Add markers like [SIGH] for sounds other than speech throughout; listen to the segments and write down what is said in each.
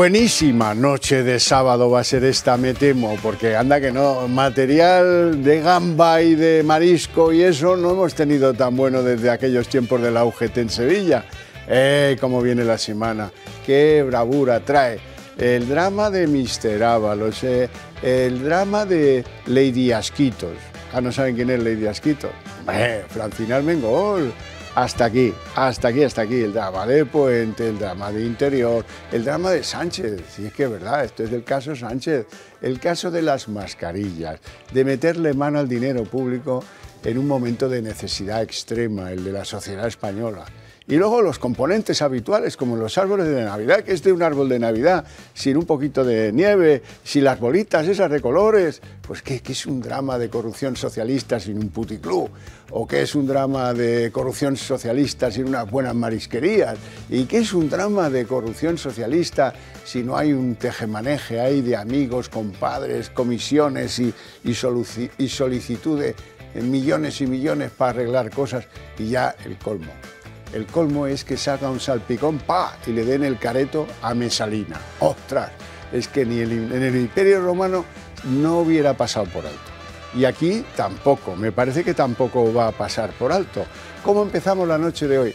Buenísima noche de sábado va a ser esta, me temo, porque anda que no, material de gamba y de marisco y eso no hemos tenido tan bueno desde aquellos tiempos de la UGT en Sevilla. ¡Eh, cómo viene la semana! ¡Qué bravura trae! El drama de Mr. Ábalos, eh, el drama de Lady Asquitos. Ah, ¿no saben quién es Lady Asquitos? Eh, Francina mengol hasta aquí, hasta aquí, hasta aquí. El drama de Puente, el drama de Interior, el drama de Sánchez. Si es que es verdad, esto es del caso Sánchez. El caso de las mascarillas, de meterle mano al dinero público en un momento de necesidad extrema, el de la sociedad española. Y luego los componentes habituales, como los árboles de Navidad, que es de un árbol de Navidad sin un poquito de nieve, sin las bolitas esas de colores, pues que, es un drama de corrupción socialista sin un puticlub, o que es un drama de corrupción socialista sin unas buenas marisquerías, y que es un drama de corrupción socialista si no hay un tejemaneje ahí de amigos, compadres, comisiones y, y, y solicitudes, eh, millones y millones para arreglar cosas, y ya el colmo. El colmo es que saca un salpicón, pa, y le den el careto a Mesalina. ¡Ostras! Es que ni en el Imperio Romano no hubiera pasado por alto. Y aquí tampoco, me parece que tampoco va a pasar por alto. ¿Cómo empezamos la noche de hoy?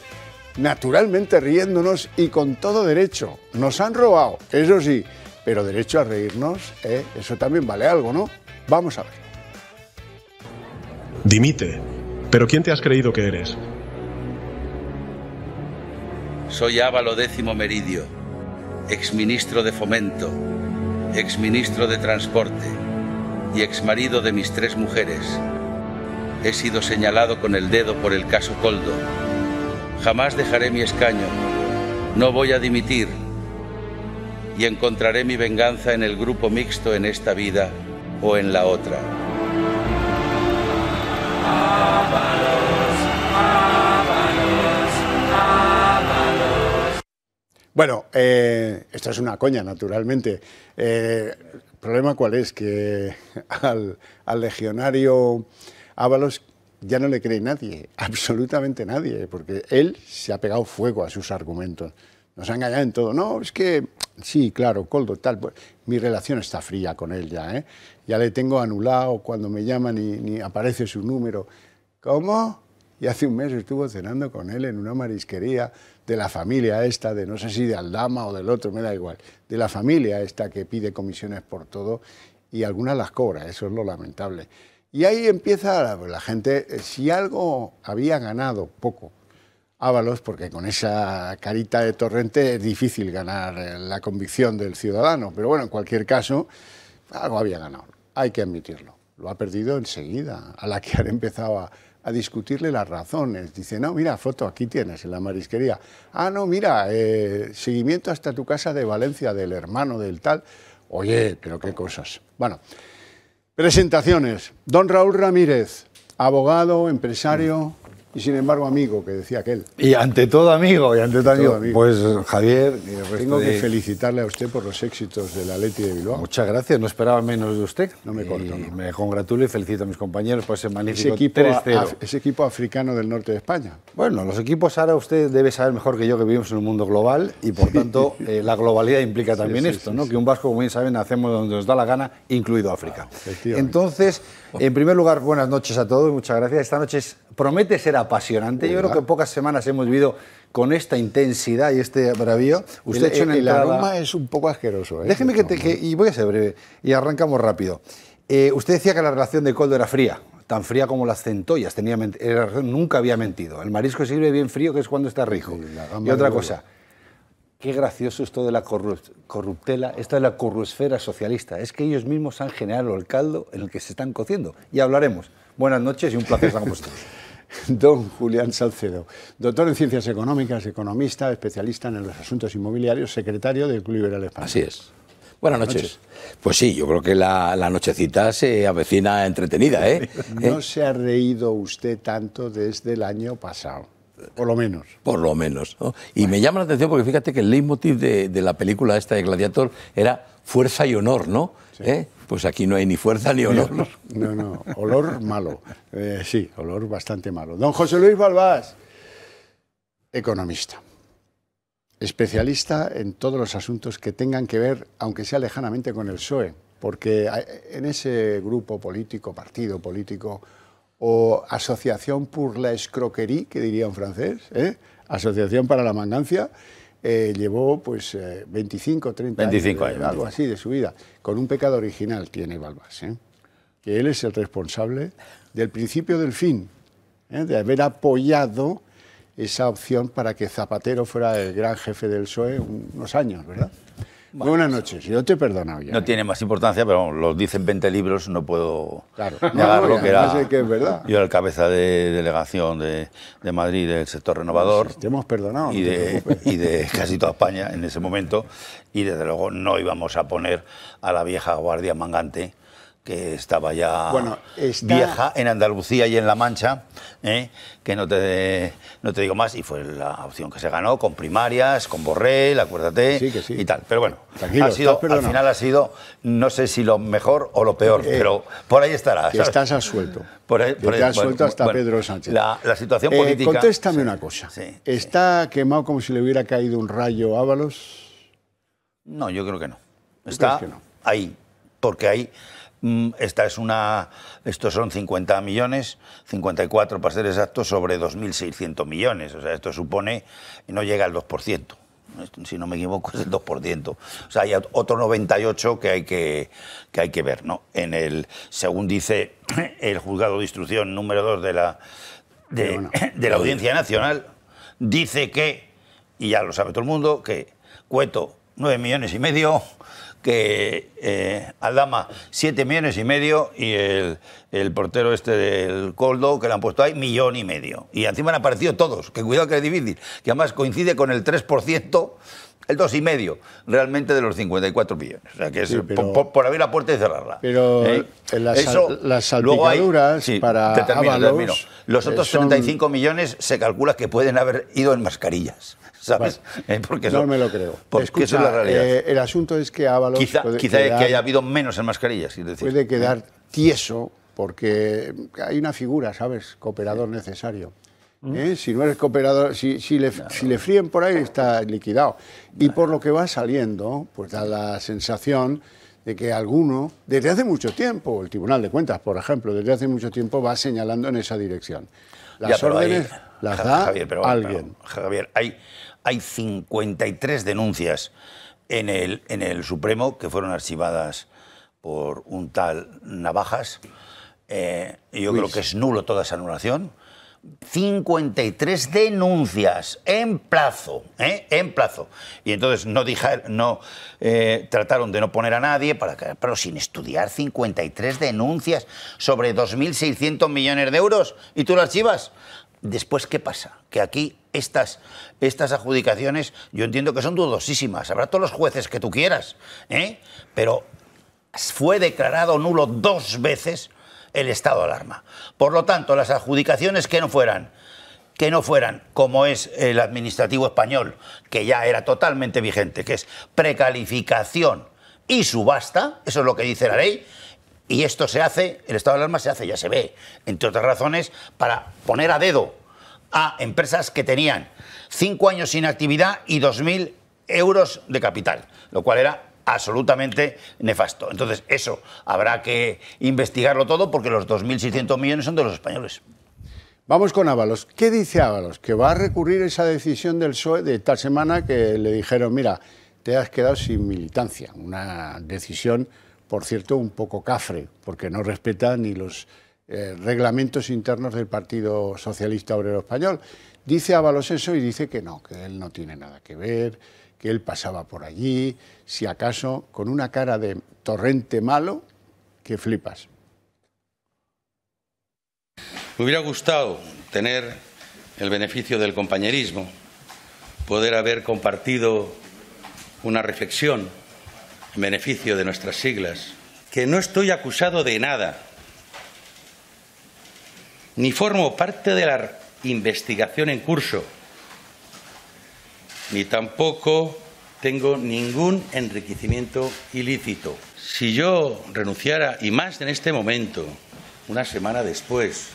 Naturalmente riéndonos y con todo derecho. Nos han robado, eso sí, pero derecho a reírnos, ¿eh? eso también vale algo, ¿no? Vamos a ver. Dimite. ¿Pero quién te has creído que eres? Soy Ávalo Décimo Meridio, exministro de Fomento, exministro de Transporte y exmarido de mis tres mujeres. He sido señalado con el dedo por el caso Coldo. Jamás dejaré mi escaño. No voy a dimitir. Y encontraré mi venganza en el grupo mixto en esta vida o en la otra. Bueno, eh, esto es una coña, naturalmente. ¿El eh, problema cuál es? Que al, legionario Ábalos ya no le cree nadie, [LAUGHS] absolutamente nadie, porque él se ha pegado fuego a sus argumentos. Nos ha engañado en todo. No, es que sí, claro, Coldo, tal. Pues, mi relación está fría con él ya, ¿eh? Ya le tengo anulado cuando me llama ni aparece su número. ¿Cómo? y hace un mes estuvo cenando con él en una marisquería de la familia esta, de no sé si de Aldama o del otro, me da igual, de la familia esta que pide comisiones por todo y algunas las cobra, eso es lo lamentable. Y ahí empieza la, gente, eh, si algo había ganado poco, Ábalos, porque con esa carita de torrente es difícil ganar eh, la convicción del ciudadano, pero bueno, en cualquier caso, algo había ganado, hay que admitirlo. Lo ha perdido enseguida, a la que han empezado a a discutirle las razones. Dice, no, mira, foto, aquí tienes, en la marisquería. Ah, no, mira, eh, seguimiento hasta tu casa de Valencia, del hermano del tal. Oye, pero qué cosas. Bueno, presentaciones. Don Raúl Ramírez, abogado, empresario, y sin embargo amigo, que decía aquel. Y ante todo amigo, y ante, todo, amigo. Pues Javier, tengo que felicitarle a usted por los éxitos de la Leti de Bilbao. Muchas gracias, no esperaba menos de usted. No me corto. Me congratulo y felicito a mis compañeros por ese magnífico ese equipo, ese equipo africano del norte de España. Bueno, los equipos ahora usted debe saber mejor que yo que vivimos en un mundo global y por tanto eh, la globalidad implica también esto, ¿no? Que un vasco, como bien saben, hacemos donde nos da la gana, incluido África. Entonces, [LAUGHS] En primer lugar, buenas noches a todos, muchas gracias. Esta noche promete ser apasionante. Yo creo que pocas semanas hemos vivido con esta intensidad y este bravío. Usted el, el aroma es un poco asqueroso. ¿eh? Déjeme que, te, y voy a ser breve y arrancamos rápido. Eh, usted decía que la relación de Coldo era fría, tan fría como las centollas. Tenía nunca había mentido. El marisco sirve bien frío, que es cuando está rico. y otra cosa. Qué gracioso esto de la corruptela, esta de la corruesfera socialista. Es que ellos mismos han generado el caldo en el que se están cociendo. Y hablaremos. Buenas noches y un placer estar con vosotros. [LAUGHS] Don Julián Salcedo, doctor en Ciencias Económicas, economista, especialista en los asuntos inmobiliarios, secretario del Club Liberal Español. Así es. Buenas noches. Pues sí, yo creo que la, nochecita se avecina entretenida. ¿eh? [LAUGHS] No ¿Eh? se ha reído usted tanto desde el año pasado. Por lo menos. Por lo menos. Y me llama la atención porque fíjate que el leitmotiv de, de, la película esta de Gladiator era fuerza y honor, ¿no? ¿Eh? Pues aquí no hay ni fuerza ni honor. No, no, olor malo. Eh, sí, olor bastante malo. Don José Luis Balbás, economista, especialista en todos los asuntos que tengan que ver, aunque sea lejanamente, con el PSOE, porque en ese grupo político, partido político, o Asociación pour la Escroquerie, que diría en francés, ¿eh? Asociación para la Mangancia, eh, llevó pues 25, eh, 30 años, algo así de su vida, con un pecado original tiene Balbás, que él es el responsable del principio del fin, de haber apoyado esa opción para que Zapatero fuera el gran jefe del PSOE unos años, ¿verdad? Buenas noches, yo te he perdonado ya. No ¿eh? tiene más importancia, pero los dicen 20 libros, no puedo claro. [LAUGHS] lo que que es verdad. Yo era el cabeza de delegación de, Madrid del sector renovador. Pues te hemos perdonado. [LAUGHS] y de casi toda España en ese momento. Y desde luego no íbamos a poner a la vieja guardia mangante que estaba ya vieja en Andalucía y en La Mancha, ¿eh? que no te, no te digo más, y fue la opción que se ganó con primarias, con Borrell, acuérdate, y tal. Pero bueno, al final ha sido, no sé si lo mejor o lo peor, eh, pero por ahí estará. Que estás suelto. Por ahí, suelto hasta Pedro Sánchez. La, situación eh, política... Contéstame una cosa. ¿Está quemado como si le hubiera caído un rayo a Ábalos? No, yo creo que no. Está ahí, porque ahí... Mm, esta es una, estos son 50 millones, 54 para ser exactos, sobre 2.600 millones. O sea, esto supone, no llega al 2%. Si no me equivoco, es el 2%. O sea, hay otro 98 que hay que, que, hay que ver. ¿no? En el, según dice [CLEARS THROAT] el juzgado de instrucción número 2 de la, de, [CLEARS THROAT] de la Audiencia Nacional, dice que, y ya lo sabe todo el mundo, que Cueto, 9 millones y medio, que eh, Aldama 7 millones y medio y el, portero este del Coldo que le han puesto ahí millón y medio. Y encima han aparecido todos, que cuidado que es difícil, que además coincide con el 3% el 2,5 realmente de los 54 millones. O sea, que es por, abrir la puerta y cerrarla. Pero ¿Eh? Eh, las, Eso, para te termino, Los otros eh, y 35 millones se calcula que pueden haber ido en mascarillas. [LAUGHS] ¿sabes? Porque no me lo creo. Porque es la realidad. el asunto es que ha Quizá, quizá que haya habido menos en mascarillas. Puede quedar mm. tieso porque hay una figura, ¿sabes? Cooperador necesario. ¿Mm? ¿Eh? Si no eres cooperador, si, le, fríen por ahí está liquidado. Y por lo que va saliendo, pues da la sensación de que alguno, desde hace mucho tiempo, el Tribunal de Cuentas, por ejemplo, desde hace mucho tiempo va señalando en esa dirección. Las órdenes las da alguien. Javier, hay, hay 53 denuncias en el, en el Supremo que fueron archivadas por un tal Navajas. Eh, yo creo que es nulo toda esa anulación 53 denuncias en plazo, ¿eh? en plazo. Y entonces no, dije no eh, trataron de no poner a nadie, para, pero sin estudiar 53 denuncias sobre 2.600 millones de euros y tú las archivas. Después, ¿qué pasa? Que aquí estas, estas adjudicaciones yo entiendo que son dudosísimas. Habrá todos los jueces que tú quieras, ¿eh? pero fue declarado nulo dos veces el estado de alarma. Por lo tanto, las adjudicaciones que no fueran que no fueran como es el administrativo español, que ya era totalmente vigente, que es precalificación y subasta, eso es lo que dice la ley, y esto se hace, el estado de alarma se hace, ya se ve, entre otras razones, para poner a dedo a empresas que tenían cinco años sin actividad y 2.000 euros de capital, lo cual era absolutamente nefasto. Entonces, eso habrá que investigarlo todo porque los 2.600 millones son de los españoles. Vamos con Ábalos. ¿Qué dice Ábalos? Que va a recurrir esa decisión del PSOE de esta semana que le dijeron, mira, te has quedado sin militancia. Una decisión, por cierto, un poco cafre, porque no respeta ni los eh, reglamentos internos del Partido Socialista Obrero Español. Dice Ábalos eso y dice que no, que él no tiene nada que ver, que él pasaba por allí, si acaso con una cara de torrente malo que flipas. Me hubiera gustado tener el beneficio del compañerismo, poder haber compartido una reflexión en beneficio de nuestras siglas, que no estoy acusado de nada, ni formo parte de la investigación en curso ni tampoco tengo ningún enriquecimiento ilícito. Si yo renunciara, y más en este momento, una semana después,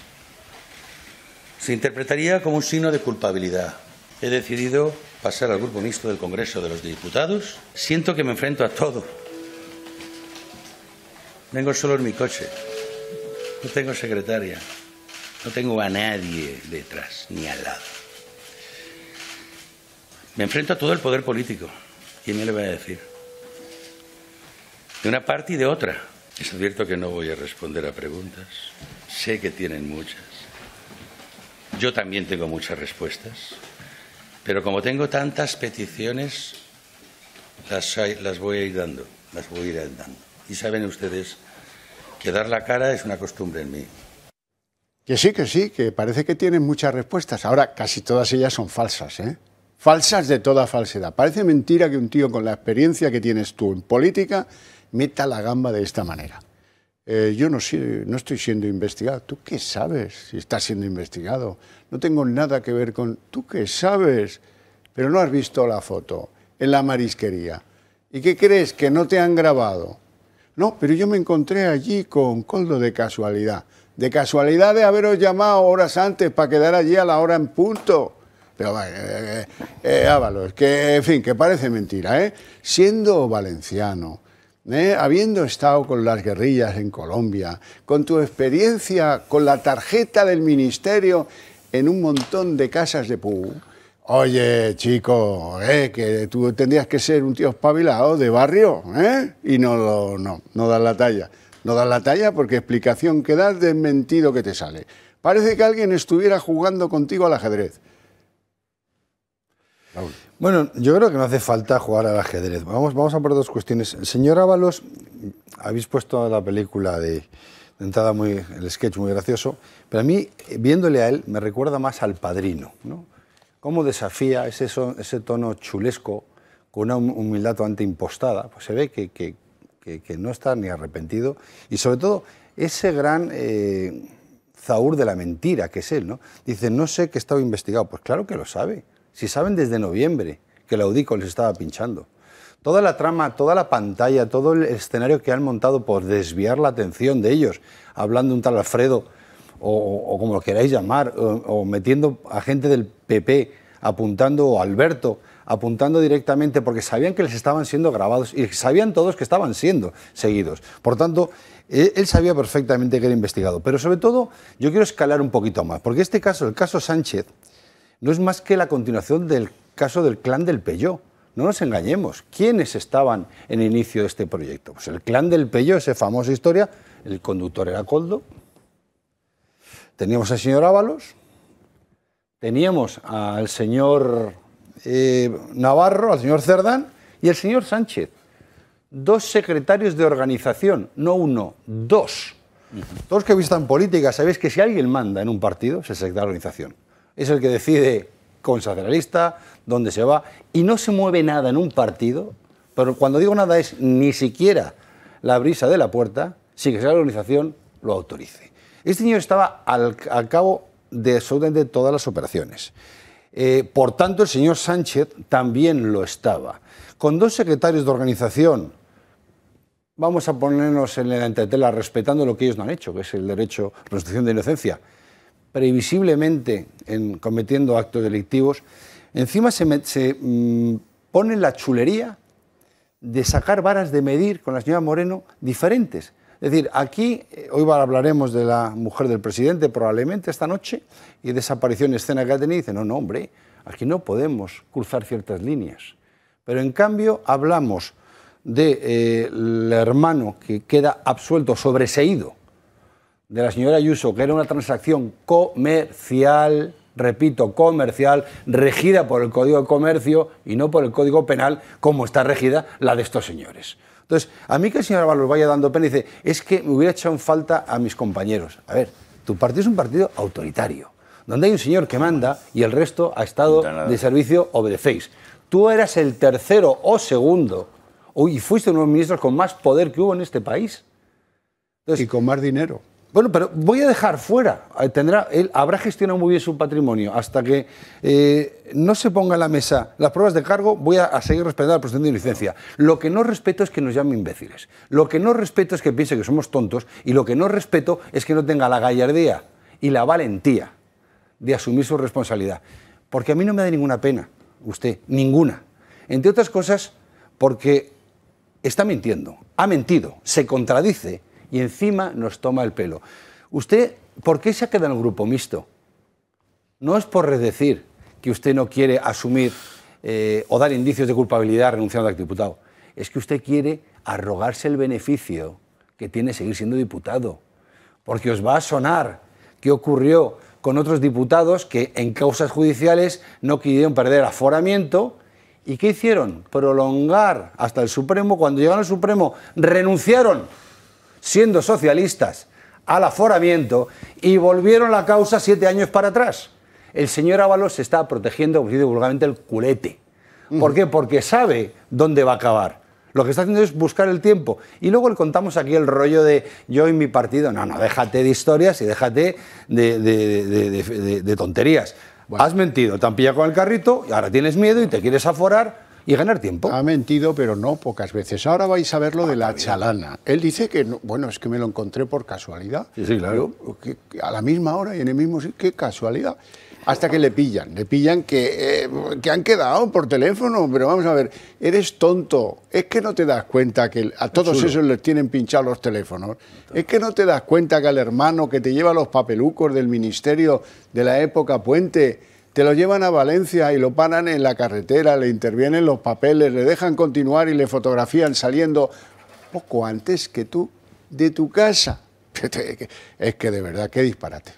se interpretaría como un signo de culpabilidad. He decidido pasar al Grupo Mixto del Congreso de los Diputados. Siento que me enfrento a todo. Vengo solo en mi coche. No tengo secretaria. No tengo a nadie detrás ni al lado. Me enfrento a todo el poder político. ¿Quién me le va a decir? De una parte y de otra. Es cierto que no voy a responder a preguntas. Sé que tienen muchas. Yo también tengo muchas respuestas. Pero como tengo tantas peticiones, las, voy a ir dando. Las voy a ir dando. Y saben ustedes que dar la cara es una costumbre en mí. Que sí, que sí, que parece que tienen muchas respuestas. Ahora, casi todas ellas son falsas, ¿eh? falsas de toda falsedad. Parece mentira que un tío con la experiencia que tienes tú en política meta la gamba de esta manera. Eh, yo no, no estoy siendo investigado. ¿Tú qué sabes si estás siendo investigado? No tengo nada que ver con... ¿Tú qué sabes? Pero no has visto la foto en la marisquería. ¿Y qué crees? Que no te han grabado. No, pero yo me encontré allí con Coldo de casualidad. De casualidad de haberos llamado horas antes para quedar allí a la hora en punto. Pero eh, eh, eh, Ábalos, que en fin, que parece mentira, ¿eh? Siendo valenciano, habiendo estado con las guerrillas en Colombia, con tu experiencia con la tarjeta del ministerio en un montón de casas de Pú, Oye, chico, eh, que tú tendrías que ser un tío espabilado de barrio, ¿eh? Y no, lo, no, no das la talla. No das la talla porque explicación que das mentido que te sale. Parece que alguien estuviera jugando contigo al ajedrez. Bueno, yo creo que no hace falta jugar al ajedrez. Vamos, vamos a por dos cuestiones. El señor Ábalos, habéis puesto la película de, entrada muy, el sketch muy gracioso, pero a mí, viéndole a él, me recuerda más al padrino, ¿no? Cómo desafía ese, tono chulesco con una humildad ante impostada. Pues se ve que, no está ni arrepentido y sobre todo ese gran... Eh, Zaur de la mentira, que es él, ¿no? Dice, no sé que estaba investigado. Pues claro que lo sabe. Si saben desde noviembre que el Audico les estaba pinchando. Toda la trama, toda la pantalla, todo el escenario que han montado por desviar la atención de ellos, hablando un tal Alfredo, o, como lo queráis llamar, o, metiendo a gente del PP, apuntando, o Alberto, apuntando directamente porque sabían que les estaban siendo grabados y sabían todos que estaban siendo seguidos. Por tanto, e, él, sabía perfectamente que era investigado. Pero sobre todo, yo quiero escalar un poquito más, porque este caso, el caso Sánchez, no es más que la continuación del caso del clan del pello. No nos engañemos, ¿quiénes estaban en inicio de este proyecto? Pues el clan del pello, esa famosa historia, el conductor era Coldo, teníamos al señor Ábalos, teníamos al señor eh, Navarro, al señor Cerdán y el señor Sánchez. Dos secretarios de organización, no uno, dos. Todos que en política, sabéis que si alguien manda en un partido, es el secretario de organización es el que decide con dónde se va, y no se mueve nada en un partido, pero cuando digo nada es ni siquiera la brisa de la puerta, si que la organización lo autorice. Este señor estaba al, cabo de absolutamente todas las operaciones. Eh, por tanto, el señor Sánchez también lo estaba. Con dos secretarios de organización, vamos a ponernos en la entretela respetando lo que ellos no han hecho, que es el derecho a la de inocencia previsiblemente en, cometiendo actos delictivos, encima se, mm, pone la chulería de sacar varas de medir con la señora Moreno diferentes. Es decir, aquí eh, hoy hablaremos de la mujer del presidente probablemente esta noche y de esa aparición escena que ha tenido. Y dice, no, no, hombre, aquí no podemos cruzar ciertas líneas. Pero en cambio hablamos del de, eh, hermano que queda absuelto, sobreseído, de la señora Ayuso, que era una transacción comercial, repito, comercial, regida por el Código de Comercio y no por el Código Penal, como está regida la de estos señores. Entonces, a mí que el señor los vaya dando pena y dice, es que me hubiera echado en falta a mis compañeros. A ver, tu partido es un partido autoritario, donde hay un señor que manda y el resto ha estado de servicio obedecéis. Tú eras el tercero o segundo, y fuiste uno de los ministros con más poder que hubo en este país. y con más dinero. Bueno, pero voy a dejar fuera. Eh, tendrá, él habrá gestionado muy bien su patrimonio. Hasta que eh, no se ponga en la mesa las pruebas de cargo, voy a, seguir respetando la posición de licencia. Lo que no respeto es que nos llamen imbéciles. Lo que no respeto es que piense que somos tontos. Y lo que no respeto es que no tenga la gallardía y la valentía de asumir su responsabilidad. Porque a mí no me da ninguna pena, usted, ninguna. Entre otras cosas, porque está mintiendo, ha mentido, se contradice y encima nos toma el pelo. ¿Usted por qué se ha quedado en el grupo mixto? No es por redecir que usted no quiere asumir eh, o dar indicios de culpabilidad renunciando al diputado. Es que usted quiere arrogarse el beneficio que tiene seguir siendo diputado. Porque os va a sonar qué ocurrió con otros diputados que en causas judiciales no quisieron perder aforamiento. ¿Y qué hicieron? Prolongar hasta el Supremo. Cuando llegaron al Supremo, renunciaron siendo socialistas, al aforamiento y volvieron la causa siete años para atrás. El señor Ábalos se está protegiendo, vulgarmente, el culete. ¿Por qué? Porque sabe dónde va a acabar. Lo que está haciendo es buscar el tiempo. Y luego le contamos aquí el rollo de yo y mi partido. No, no, déjate de historias y déjate de, tonterías. Has mentido, te han pillado con el carrito y ahora tienes miedo y te quieres aforar y ganar tiempo. Ha mentido, pero no pocas veces. Ahora vais a ver lo ah, de la chalana. Él dice que, bueno, es que me lo encontré por casualidad. Sí, sí, claro. a la misma hora y en el mismo sitio, qué casualidad. Hasta que le pillan, le pillan que, eh, que han quedado por teléfono, pero vamos a ver, eres tonto, es que no te das cuenta que a todos esos les tienen pinchados los teléfonos, es que no te das cuenta que al hermano que te lleva los papelucos del ministerio de la época Puente, te lo llevan a Valencia y lo paran en la carretera, le intervienen los papeles, le dejan continuar y le fotografían saliendo poco antes que tú de tu casa. [LAUGHS] Es que de verdad, qué disparate.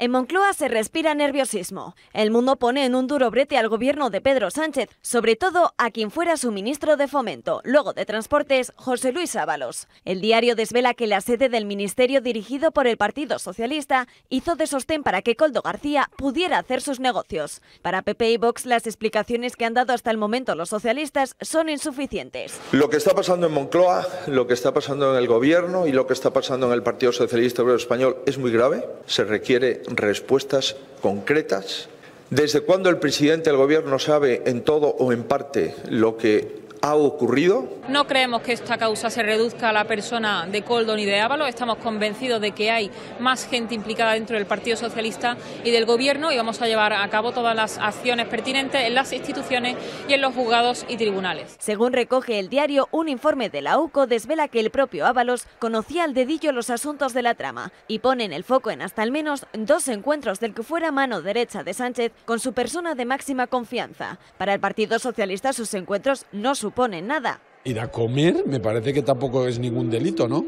En Moncloa se respira nerviosismo. El mundo pone en un duro brete al gobierno de Pedro Sánchez, sobre todo a quien fuera su ministro de Fomento, luego de Transportes, José Luis Ábalos. El diario desvela que la sede del ministerio dirigido por el Partido Socialista hizo de sostén para que Coldo García pudiera hacer sus negocios. Para PP y Vox, las explicaciones que han dado hasta el momento los socialistas son insuficientes. Lo que está pasando en Moncloa, lo que está pasando en el gobierno y lo que está pasando en el Partido Socialista Obrero Español es muy grave. Se requiere respuestas concretas. ¿Desde cuándo el presidente del Gobierno sabe en todo o en parte lo que ocurrido. No creemos que esta causa se reduzca a la persona de Coldo ni de Ávalo. Estamos convencidos de que hay más gente implicada dentro del Partido Socialista y del Gobierno y vamos a llevar a cabo todas las acciones pertinentes en las instituciones y en los juzgados y tribunales. Según recoge el diario, un informe de la UCO desvela que el propio Ábalos conocía al dedillo los asuntos de la trama y pone en el foco en hasta al menos dos encuentros del que fuera mano derecha de Sánchez con su persona de máxima confianza. Para el Partido Socialista sus encuentros no supieron pone nada. Ir a comer me parece que tampoco es ningún delito, ¿no?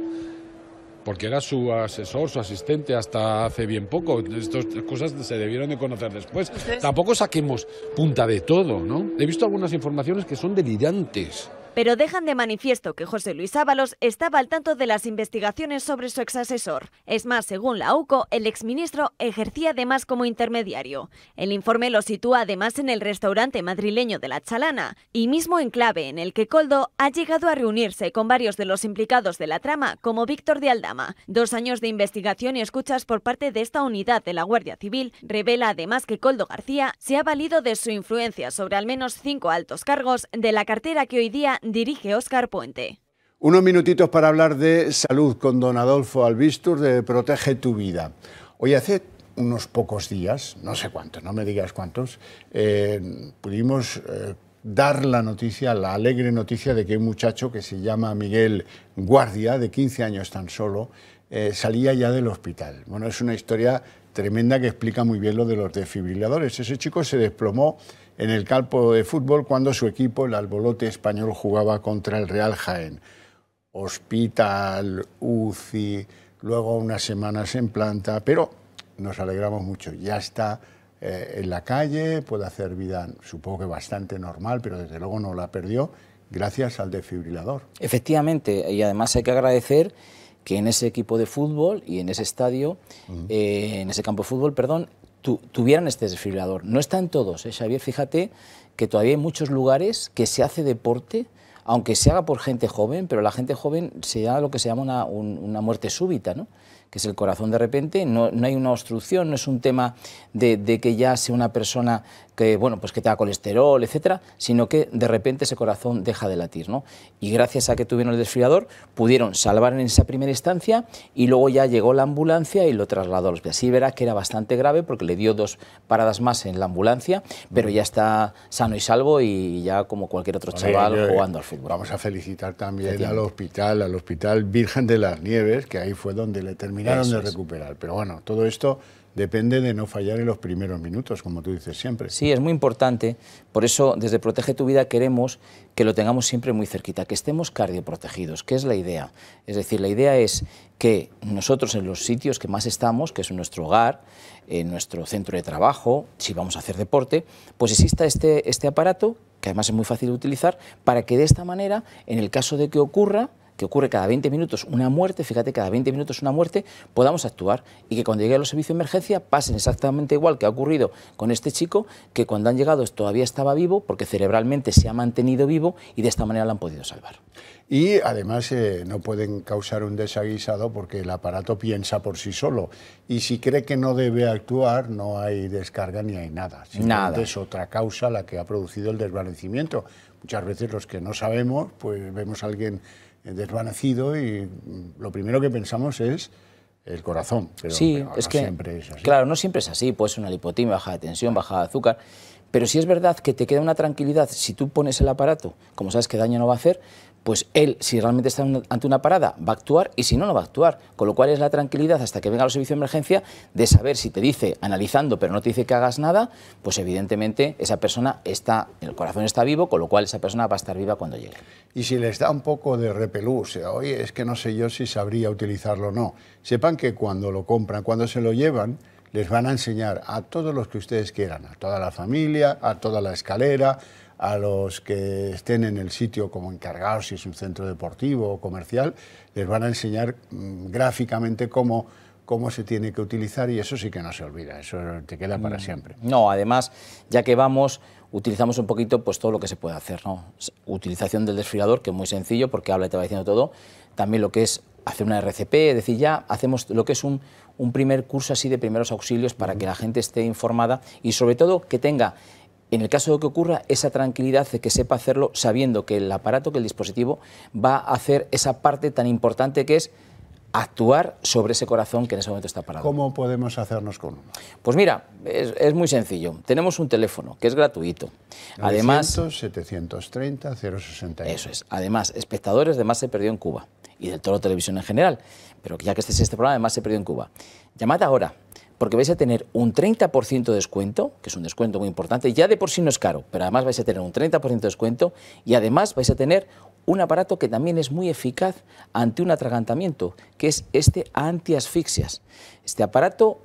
Porque era su asesor, su asistente hasta hace bien poco. Estas cosas se debieron de conocer después. Tampoco saquemos punta de todo, ¿no? He visto algunas informaciones que son delirantes pero dejan de manifiesto que José Luis Ábalos estaba al tanto de las investigaciones sobre su exasesor. Es más, según la UCO, el exministro ejercía además como intermediario. El informe lo sitúa además en el restaurante madrileño de La Chalana y mismo enclave en el que Coldo ha llegado a reunirse con varios de los implicados de la trama, como Víctor de Aldama. Dos años de investigación y escuchas por parte de esta unidad de la Guardia Civil revela además que Coldo García se ha valido de su influencia sobre al menos cinco altos cargos de la cartera que hoy día dirige Óscar Puente. Unos minutitos para hablar de salud con don Adolfo Albistur de Protege tu Vida. Hoy hace unos pocos días, no sé cuántos, no me digas cuántos, eh, pudimos eh, dar la noticia, la alegre noticia de que un muchacho que se llama Miguel Guardia, de 15 años tan solo, eh, salía ya del hospital. Bueno, es una historia tremenda que explica muy bien lo de los desfibriladores. Ese chico se desplomó en el campo de fútbol cuando su equipo, el Albolote Español, jugaba contra el Real Jaén. Hospital, UCI, luego unas semanas en planta, pero nos alegramos mucho. Ya está eh, en la calle, puede hacer vida, supongo que bastante normal, pero desde luego no la perdió gracias al desfibrilador. Efectivamente, y además hay que agradecer que en ese equipo de fútbol y en ese estadio, eh, en ese campo de fútbol, perdón, tuvieran este desfibrilador. No está en todos, ¿eh, Xavier, fíjate que todavía hay muchos lugares que se hace deporte, aunque se haga por gente joven, pero la gente joven se da lo que se llama una, muerte súbita, ¿no? que es el corazón de repente, no, no, hay una obstrucción, no es un tema de, que ya sea una persona que, bueno, pues que tenga colesterol, etcétera, sino que de repente ese corazón deja de latir, ¿no? Y gracias a que tuvieron el desfriador... pudieron salvar en esa primera instancia y luego ya llegó la ambulancia y lo trasladó los hospital. ...así verá que era bastante grave porque le dio dos paradas más en la ambulancia, pero ya está sano y salvo y ya como cualquier otro chaval eh, jugando al fútbol. Vamos a felicitar también al hospital, al hospital Virgen de las Nieves, que ahí fue donde le terminaron de recuperar. Pero bueno, todo esto depende de no fallar en los primeros minutos, como tú dices siempre. Sí, es muy importante. Por eso, desde Protege tu Vida queremos que lo tengamos siempre muy cerquita, que estemos cardioprotegidos, que es la idea. Es decir, la idea es que nosotros en los sitios que más estamos, que es nuestro hogar, en nuestro centro de trabajo, si vamos a hacer deporte, pues exista este, este aparato, que además es muy fácil de utilizar, para que de esta manera, en el caso de que ocurra, que ocurre cada 20 minutos una muerte, fíjate, cada 20 minutos una muerte, podamos actuar y que cuando lleguen los servicios de emergencia pasen exactamente igual que ha ocurrido con este chico, que cuando han llegado todavía estaba vivo porque cerebralmente se ha mantenido vivo y de esta manera lo han podido salvar. Y además eh, no pueden causar un desaguisado porque el aparato piensa por sí solo y si cree que no debe actuar no hay descarga ni hay nada. Nada. Es otra causa la que ha producido el desvanecimiento. Muchas veces los que no sabemos pues vemos a alguien eh, desvanecido y mm, lo primero que pensamos es el corazón. Pero sí, es que es claro, no siempre es así. Puede ser una lipotina baja de tensión, baja de azúcar. Pero si es verdad que te queda una tranquilidad si tú pones el aparato, como sabes que daño no va a hacer, pues él, si realmente está ante una parada, va a actuar y si no, no va a actuar. Con lo cual es la tranquilidad hasta que venga los servicios de emergencia de saber si te dice, analizando, pero no te dice que hagas nada, pues evidentemente esa persona está, el corazón está vivo, con lo cual esa persona va a estar viva cuando llegue. Y si les da un poco de repelús, oye, es que no sé yo si sabría utilizarlo o no, sepan que cuando lo compran, cuando se lo llevan, les van a enseñar a todos los que ustedes quieran, a toda la familia, a toda la escalera, a los que estén en el sitio como encargados, si es un centro deportivo o comercial, les van a enseñar mm, gráficamente cómo cómo se tiene que utilizar y eso sí que no se olvida, eso te queda para mm. siempre. No, además, ya que vamos, utilizamos un poquito pues todo lo que se puede hacer, ¿no? Utilización del desfriador, que es muy sencillo porque habla y te va diciendo todo, también lo que es hacer una RCP, es decir, ya hacemos lo que es un, primer curso así de primeros auxilios para que la gente esté informada y sobre todo que tenga en el caso de que ocurra, esa tranquilidad de que sepa hacerlo sabiendo que el aparato, que el dispositivo, va a hacer esa parte tan importante que es actuar sobre ese corazón que en ese momento está parado. ¿Cómo podemos hacernos con uno? Pues mira, es, muy sencillo. Tenemos un teléfono que es gratuito. Además. Además, 730 061. Eso es. Además, espectadores de Más se perdió en Cuba y del todo Televisión en general. Pero ya que este es este programa, además se perdió en Cuba. Llamad ahora, porque vais a tener un 30% de descuento, que es un descuento muy importante, ya de por sí no es caro, pero además vais a tener un 30% de descuento y además vais a tener un aparato que también es muy eficaz ante un atragantamiento, que es este antiasfixias. Este aparato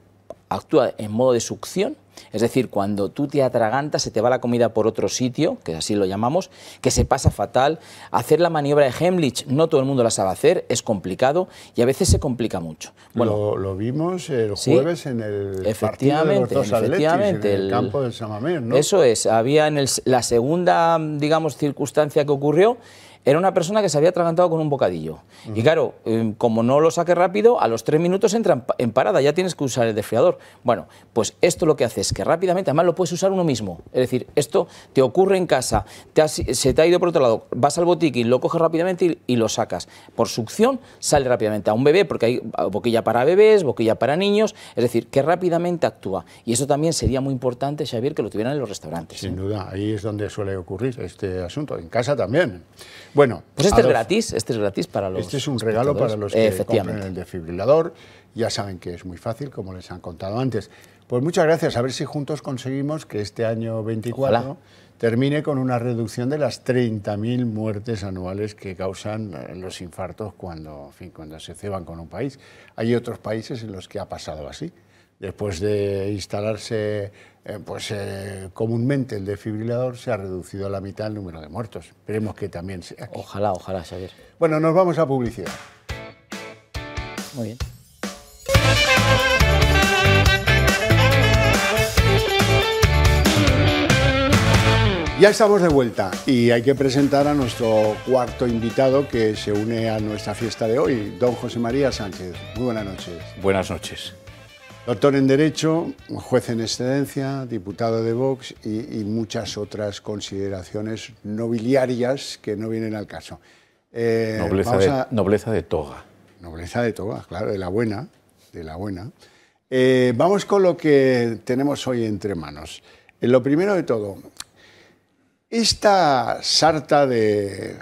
actúa en modo de succión, es decir, cuando tú te atragantas, se te va la comida por otro sitio, que así lo llamamos, que se pasa fatal. Hacer la maniobra de Hemlich, no todo el mundo la sabe hacer, es complicado y a veces se complica mucho. Bueno, lo, vimos el jueves en el partido de en el, campo de ¿no? Eso es, había en la segunda, digamos, circunstancia que ocurrió, era una persona que se había atragantado con un bocadillo. Y claro, eh, como no lo saque rápido, a los tres minutos entra en, parada, ya tienes que usar el desfriador. Bueno, pues esto lo que hace es que rápidamente, además lo puedes usar uno mismo. Es decir, esto te ocurre en casa, se te ha ido por otro lado, vas al botiquín, lo coges rápidamente y, lo sacas. Por succión sale rápidamente a un bebé, porque hay boquilla para bebés, boquilla para niños, es decir, que rápidamente actúa. Y eso también sería muy importante, Xavier, que lo tuvieran en los restaurantes. Sin duda, ahí es donde suele ocurrir este asunto, en casa también. Bueno, pues este es gratis, este es gratis para los. Este es un regalo para los que compren el defibrilador, Ya saben que es muy fácil, como les han contado antes. Pues muchas gracias. A ver si juntos conseguimos que este año 24 termine con una reducción de las 30.000 muertes anuales que causan eh, los infartos cuando, cuando se ceban con un país. Hay otros países en los que ha pasado así. Después de instalarse eh, pues eh, comúnmente el desfibrilador se ha reducido a la mitad el número de muertos. Esperemos que también sea Ojalá, ojalá, Xavier. Bueno, nos vamos a publicidad. Muy bien. Ya estamos de vuelta y hay que presentar a nuestro cuarto invitado que se une a nuestra fiesta de hoy, don José María Sánchez. Muy buenas noches. Buenas noches. Doctor en Derecho, juez en excedencia, diputado de Vox y, muchas otras consideraciones nobiliarias que no vienen al caso. Eh, nobleza, de, toga. Nobleza de toga, claro, de la buena. De la buena. Eh, vamos con lo que tenemos hoy entre manos. Eh, lo primero de todo, esta sarta de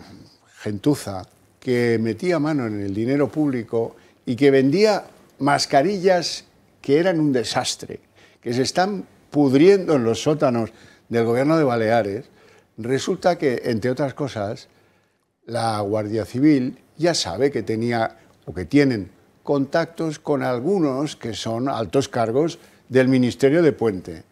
gentuza que metía mano en el dinero público y que vendía mascarillas que eran un desastre, que se están pudriendo en los sótanos del gobierno de Baleares, resulta que, entre otras cosas, la Guardia Civil ya sabe que tenía o que tienen contactos con algunos que son altos cargos del Ministerio de Puente.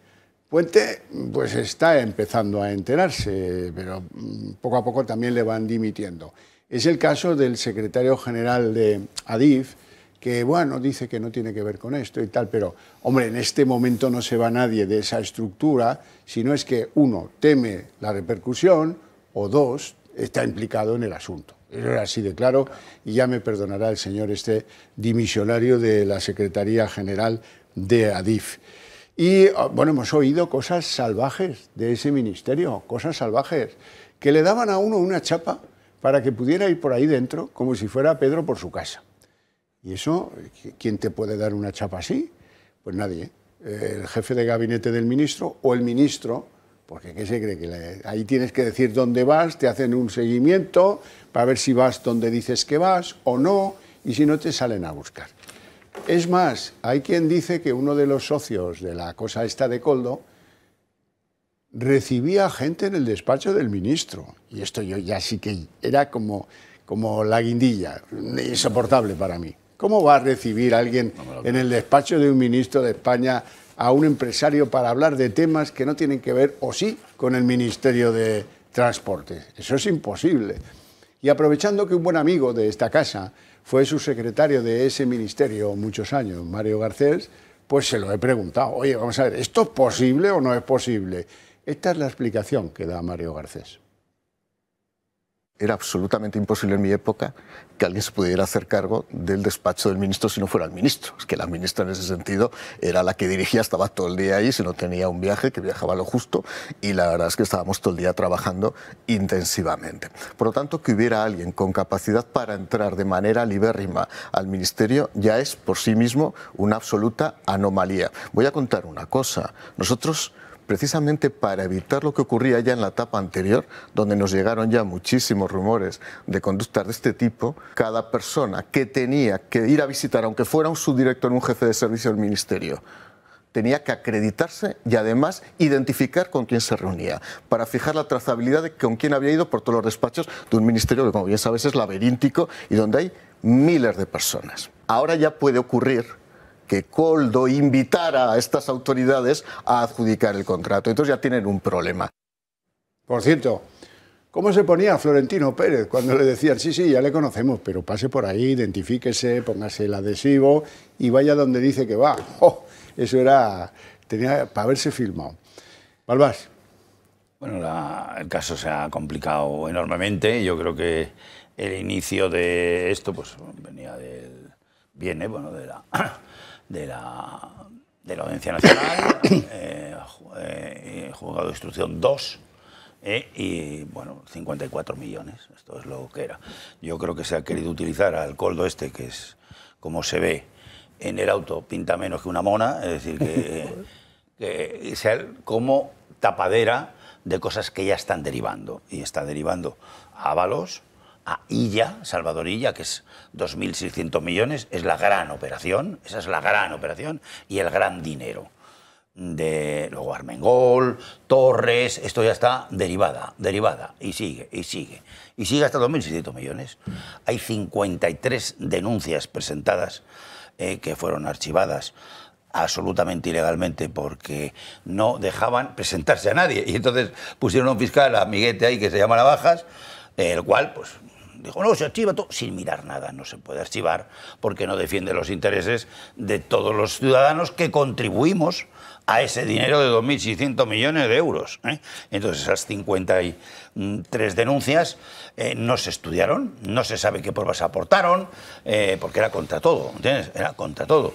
Puente pues está empezando a enterarse, pero mm, poco a poco también le van dimitiendo. Es el caso del secretario general de ADIF, que bueno, dice que no tiene que ver con esto y tal, pero hombre, en este momento no se va nadie de esa estructura, sino es que uno teme la repercusión o dos está implicado en el asunto. Era así de claro y ya me perdonará el señor este dimisionario de la Secretaría General de ADIF. Y ah, bueno, hemos oído cosas salvajes de ese ministerio, cosas salvajes, que le daban a uno una chapa para que pudiera ir por ahí dentro como si fuera Pedro por su casa. Y eso, ¿quién te puede dar una chapa así? Pues nadie. El jefe de gabinete del ministro o el ministro, porque ¿qué se cree? Que ahí tienes que decir dónde vas, te hacen un seguimiento para ver si vas donde dices que vas o no, y si no te salen a buscar. Es más, hay quien dice que uno de los socios de la cosa esta de Coldo recibía gente en el despacho del ministro. Y esto yo ya sí que era como, como la guindilla, insoportable para mí. ¿Cómo va a recibir alguien en el despacho de un ministro de España a un empresario para hablar de temas que no tienen que ver, o sí, con el Ministerio de Transportes? Eso es imposible. Y aprovechando que un buen amigo de esta casa fue su secretario de ese ministerio muchos años, Mario Garcés, pues se lo he preguntado. Oye, vamos a ver, ¿esto es posible o no es posible? Esta es la explicación que da Mario Garcés era absolutamente imposible en mi época que alguien se pudiera hacer cargo del despacho del ministro si no fuera el ministro. Es que la ministra en ese sentido era la que dirigía, estaba todo el día ahí, si no tenía un viaje, que viajaba lo justo, y la verdad es que estábamos todo el día trabajando intensivamente. Por lo tanto, que hubiera alguien con capacidad para entrar de manera libérrima al ministerio ya es por sí mismo una absoluta anomalía. Voy a contar una cosa. Nosotros precisamente para evitar lo que ocurría ya en la etapa anterior, donde nos llegaron ya muchísimos rumores de conductas de este tipo, cada persona que tenía que ir a visitar, aunque fuera un subdirector, un jefe de servicio del ministerio, tenía que acreditarse y además identificar con quién se reunía, para fijar la trazabilidad de con quién había ido por todos los despachos de un ministerio que, como bien sabes, es laberíntico y donde hay miles de personas. Ahora ya puede ocurrir que Coldo invitara a estas autoridades a adjudicar el contrato. Entonces ya tienen un problema. Por cierto, ¿Cómo se ponía Florentino Pérez cuando le decían, sí, sí, ya le conocemos, pero pase por ahí, identifíquese, póngase el adhesivo y vaya donde dice que va? [LAUGHS] ¡Oh! eso era, tenía para haberse filmado. Balbás. Bueno, el caso se ha complicado enormemente. Yo creo que el inicio de esto pues venía del, viene, bueno, de la [CLEARS THROAT] de la, de la Audiencia Nacional, [COUGHS] eh, eh, eh, jugado de instrucción 2. y bueno, 54 millones, esto es lo que era. Yo creo que se ha querido utilizar al coldo este, que es como se ve en el auto, pinta menos que una mona, es decir, que, sea [LAUGHS] como tapadera de cosas que ya están derivando. Y está derivando a a Illa, Salvadorilla, que es 2.600 millones, es la gran operación, esa es la gran operación y el gran dinero. De, luego Armengol, Torres, esto ya está derivada, derivada, y sigue, y sigue. Y sigue hasta 2.600 millones. Hay 53 denuncias presentadas eh, que fueron archivadas absolutamente ilegalmente porque no dejaban presentarse a nadie. Y entonces pusieron un fiscal amiguete ahí que se llama Navajas, el cual pues Dijo, no, se archiva todo, sin mirar nada, no se puede archivar porque no defiende los intereses de todos los ciudadanos que contribuimos a ese dinero de 2.600 millones de euros. ¿eh? Entonces esas 53 denuncias eh, no se estudiaron, no se sabe qué pruebas aportaron, eh, porque era contra todo, ¿entiendes? Era contra todo.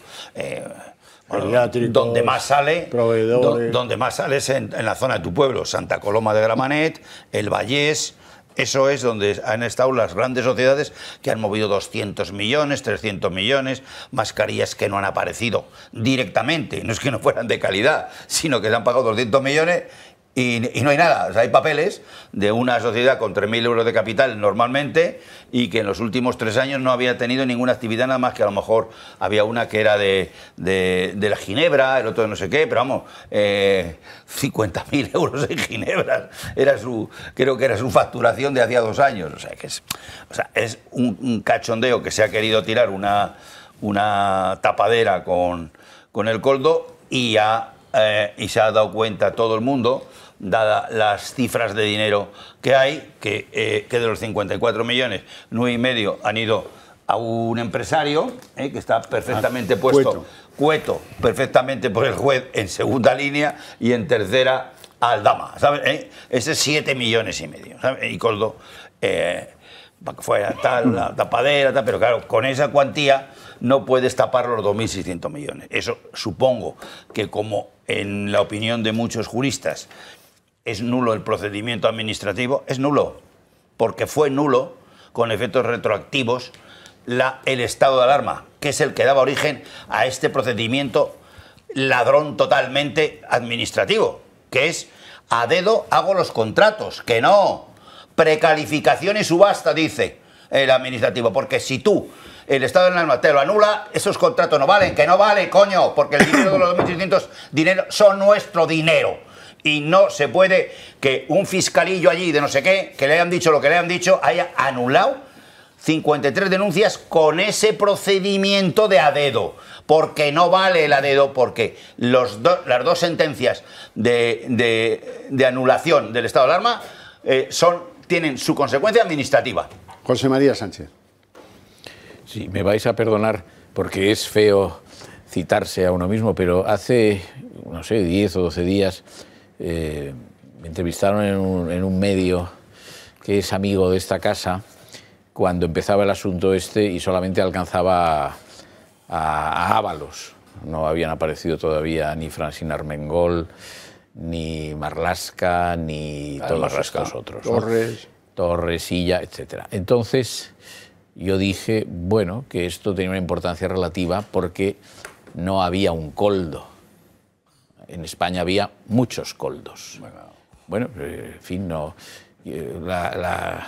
donde más sale do, donde más sales en, en, la zona de tu pueblo Santa Coloma de Gramanet el Vallés eso es donde han estado las grandes sociedades que han movido 200 millones, 300 millones, mascarillas que no han aparecido directamente. No es que no fueran de calidad, sino que se han pagado 200 millones y, no hay nada. hay papeles de una sociedad con 3.000 euros de capital normalmente y que en los últimos tres años no había tenido ninguna actividad, nada más que a lo mejor había una que era de, de, la Ginebra, el otro de no sé qué, pero vamos, 50.000 eh, [LAUGHS] euros en Ginebra. Era su, creo que era su facturación de hacía dos años. O sea, que es, o sea, es un, cachondeo que se ha querido tirar una, una tapadera con, con el coldo y, ha, eh, y se ha dado cuenta todo el mundo ...dada las cifras de dinero que hay, que, eh, de los 54 millones, 9 y medio han ido a un empresario eh, que está perfectamente ah, puesto, cueto. perfectamente por el juez en segunda línea y en tercera al dama, eh, ...ese es Ese 7 millones y medio, Y Coldo, para que fuera tal, la mm. tapadera, pero claro, con esa cuantía no puedes tapar los 2.600 millones. Eso supongo que como en la opinión de muchos juristas es nulo el procedimiento administrativo, es nulo, porque fue nulo, con efectos retroactivos, la, el estado de alarma, que es el que daba origen a este procedimiento ladrón totalmente administrativo, que es a dedo hago los contratos, que no, precalificación y subasta, dice el administrativo, porque si tú, el estado de alarma, te lo anula, esos contratos no valen, que no vale, coño, porque el dinero de los 2.600 [COUGHS] dinero, son nuestro dinero y no se puede que un fiscalillo allí de no sé qué, que le hayan dicho lo que le han dicho, haya anulado 53 denuncias con ese procedimiento de adedo. Porque no vale el a dedo, porque los las dos sentencias de, anulación del estado de alarma eh, son, tienen su consecuencia administrativa. José María Sánchez. Sí, me vais a perdonar porque es feo citarse a uno mismo, pero hace, no sé, 10 o 12 días eh, me entrevistaron en un, medio que es amigo de esta casa cuando empezaba el asunto este y solamente alcanzaba a, Ábalos. No habían aparecido todavía ni Francina Armengol, ni Marlasca, ni todos los estos otros. Torres. Torres, Silla, etc. Entonces yo dije, bueno, que esto tenía una importancia relativa porque no había un coldo en España había muchos coldos. Bueno, eh, en fin, no. Eh,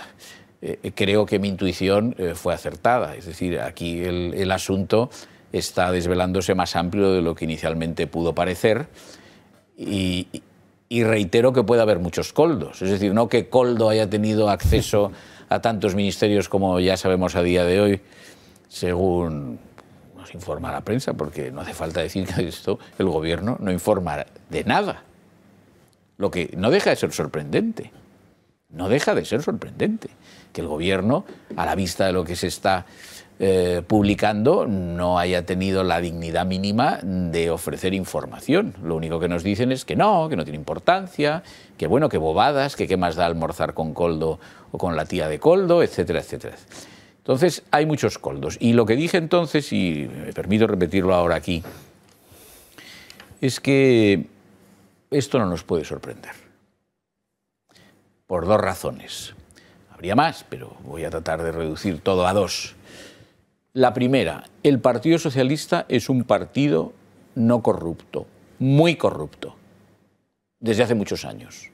eh, creo que mi intuición fue acertada. Es decir, aquí el, asunto está desvelándose más amplio de lo que inicialmente pudo parecer. y, reitero que puede haber muchos coldos. Es decir, no que Coldo haya tenido acceso a tantos ministerios como ya sabemos a día de hoy, según informa a la prensa, porque no hace falta decir que esto el gobierno no informa de nada. Lo que no deja de ser sorprendente. No deja de ser sorprendente que el gobierno, a la vista de lo que se está eh, publicando, no haya tenido la dignidad mínima de ofrecer información. Lo único que nos dicen es que no, que no tiene importancia, que bueno, que bobadas, que qué más da almorzar con Coldo o con la tía de Coldo, etcétera, etcétera. Entonces, hay muchos coldos. Y lo que dije entonces, y me permito repetirlo ahora aquí, es que esto no nos puede sorprender. Por dos razones. Habría más, pero voy a tratar de reducir todo a dos. La primera, el Partido Socialista es un partido no corrupto, muy corrupto, desde hace muchos años.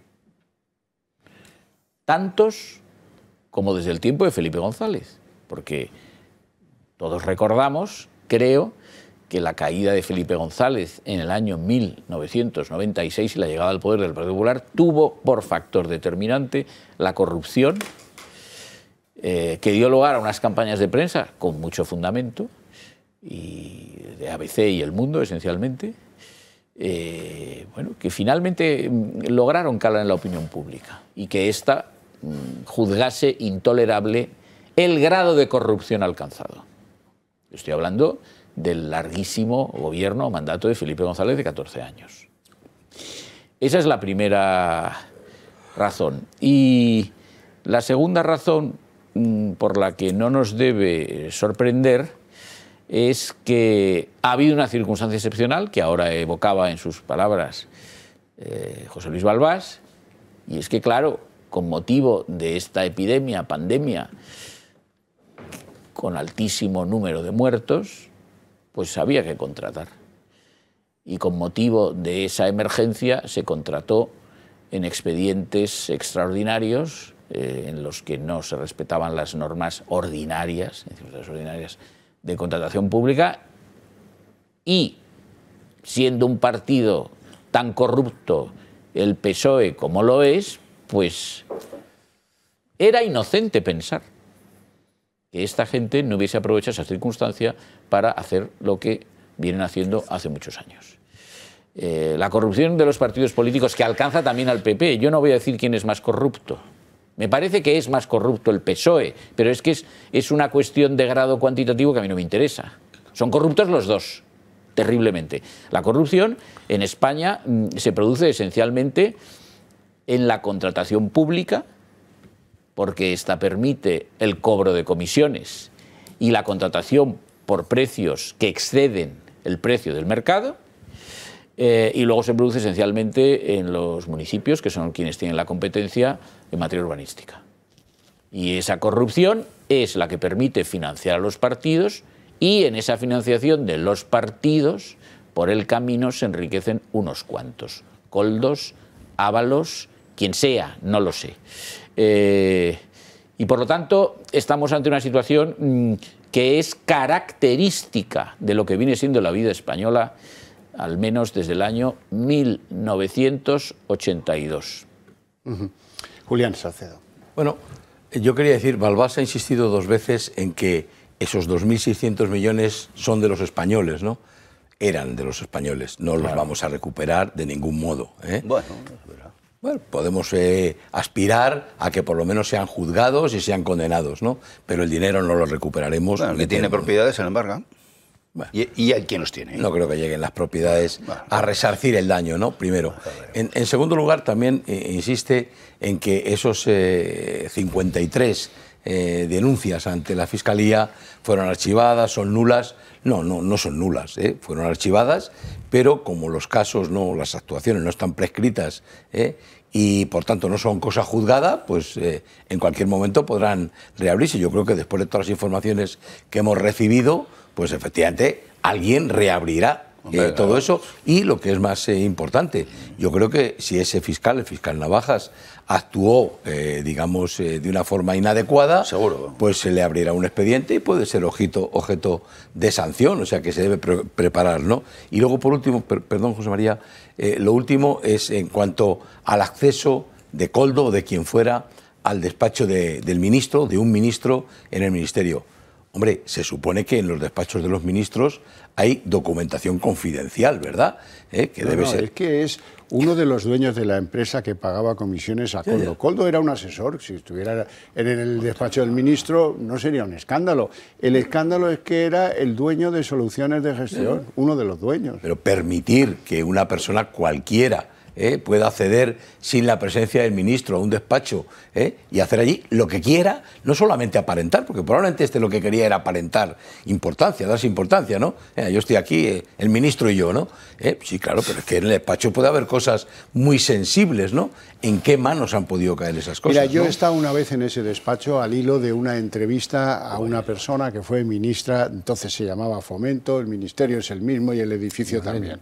Tantos como desde el tiempo de Felipe González porque todos recordamos, creo, que la caída de Felipe González en el año 1996 y la llegada al poder del Partido Popular tuvo por factor determinante la corrupción eh, que dio lugar a unas campañas de prensa con mucho fundamento, y de ABC y El Mundo esencialmente, eh, bueno, que finalmente mm, lograron calar en la opinión pública y que ésta mm, juzgase intolerable el grado de corrupción alcanzado. Estoy hablando del larguísimo gobierno mandato de Felipe González de 14 años. Esa es la primera razón. Y la segunda razón mm, por la que no nos debe sorprender es que ha habido una circunstancia excepcional que ahora evocaba en sus palabras eh, José Luis Balbás, y es que, claro, con motivo de esta epidemia, pandemia, con altísimo número de muertos, pues había que contratar. Y con motivo de esa emergencia se contrató en expedientes extraordinarios eh, en los que no se respetaban las normas ordinarias, ordinarias de contratación pública y siendo un partido tan corrupto el PSOE como lo es, pues era inocente pensar que esta gente no hubiese aprovechado esa circunstancia para hacer lo que vienen haciendo hace muchos años. Eh, la corrupción de los partidos políticos que alcanza también al PP. Yo no voy a decir quién es más corrupto. Me parece que es más corrupto el PSOE, pero es que es una cuestión de grado cuantitativo que a mí no me interesa. Son corruptos los dos, terriblemente. La corrupción en España mm, se produce esencialmente en la contratación pública, porque esta permite el cobro de comisiones y la contratación por precios que exceden el precio del mercado, eh, y luego se produce esencialmente en los municipios, que son quienes tienen la competencia en materia urbanística. Y esa corrupción es la que permite financiar a los partidos y en esa financiación de los partidos, por el camino se enriquecen unos cuantos, coldos, ábalos, quien sea, no lo sé. Eh, y por lo tanto, estamos ante una situación mm, que es característica de lo que viene siendo la vida española, al menos desde el año 1982. Julián Salcedo. Bueno, yo quería decir, Balbás ha insistido dos veces en que esos 2.600 millones son de los españoles, ¿no? Eran de los españoles, no los vamos a recuperar de ningún modo. ¿eh? Bueno, bueno, podemos eh, aspirar a que por lo menos sean juzgados y sean condenados, ¿no? Pero el dinero no lo recuperaremos. que tiene propiedades, sin embargo. ¿Y, hay quién los tiene? ¿eh? No creo que lleguen las propiedades a resarcir el daño, ¿no? Primero. En, segundo lugar, también eh, insiste en que esos y 53 eh, denuncias ante la Fiscalía fueron archivadas, son nulas. No, no, no son nulas, ¿eh? fueron archivadas, pero como los casos, no, las actuaciones no están prescritas ¿eh? y por tanto no son cosa juzgada, pues en cualquier momento podrán reabrirse. Yo creo que después de todas las informaciones que hemos recibido, pues efectivamente alguien reabrirá eh, todo eso. Y lo que es más eh, importante, yo creo que si ese fiscal, el fiscal Navajas, actuó, eh, digamos, de una forma inadecuada, Seguro. pues se le abrirá un expediente y puede ser objeto, objeto de sanción, o sea que se debe preparar, ¿no? Y luego, por último, perdón, José María, lo último es en cuanto al acceso de Coldo o de quien fuera al despacho del ministro, de un ministro en el ministerio. Hombre, se supone que en los despachos de los ministros hay documentación confidencial, ¿verdad? Eh, que debe ser. Es que es uno de los dueños de la empresa que pagaba comisiones a Coldo. Coldo era un asesor, si estuviera en el despacho del ministro no sería un escándalo. El escándalo es que era el dueño de soluciones de gestión, uno de los dueños. Pero permitir que una persona cualquiera ¿eh? pueda acceder sin la presencia del ministro a un despacho ¿eh? y hacer allí lo que quiera, no solamente aparentar, porque probablemente este lo que quería era aparentar importancia, darse importancia, ¿no? yo estoy aquí, eh, el ministro y yo, ¿no? sí, claro, pero es que en el despacho puede haber cosas muy sensibles, ¿no? ¿En qué manos han podido caer esas cosas? Mira, yo he estado una vez en ese despacho al hilo de una entrevista a una persona que fue ministra, entonces se llamaba Fomento, el ministerio es el mismo y el edificio también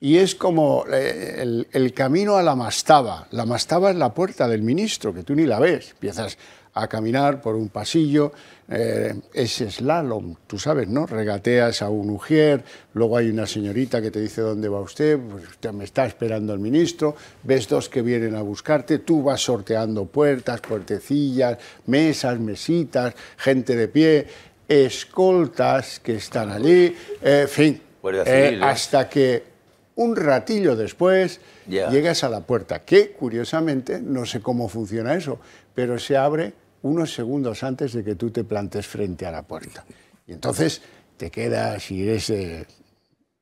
y es como eh, el, camino a la mastaba. La mastaba es la puerta del ministro, que tú ni la ves. Empiezas a caminar por un pasillo, eh, es slalom, tú sabes, ¿no? Regateas a un ujier, luego hay una señorita que te dice dónde va usted, pues usted me está esperando el ministro, ves dos que vienen a buscarte, tú vas sorteando puertas, puertecillas, mesas, mesitas, gente de pie, escoltas que están allí, eh, en fin, hasta que un ratillo después llegas a la puerta, que curiosamente, no sé cómo funciona eso, pero se abre unos segundos antes de que tú te plantes frente a la puerta. Y entonces te quedas y eres eh,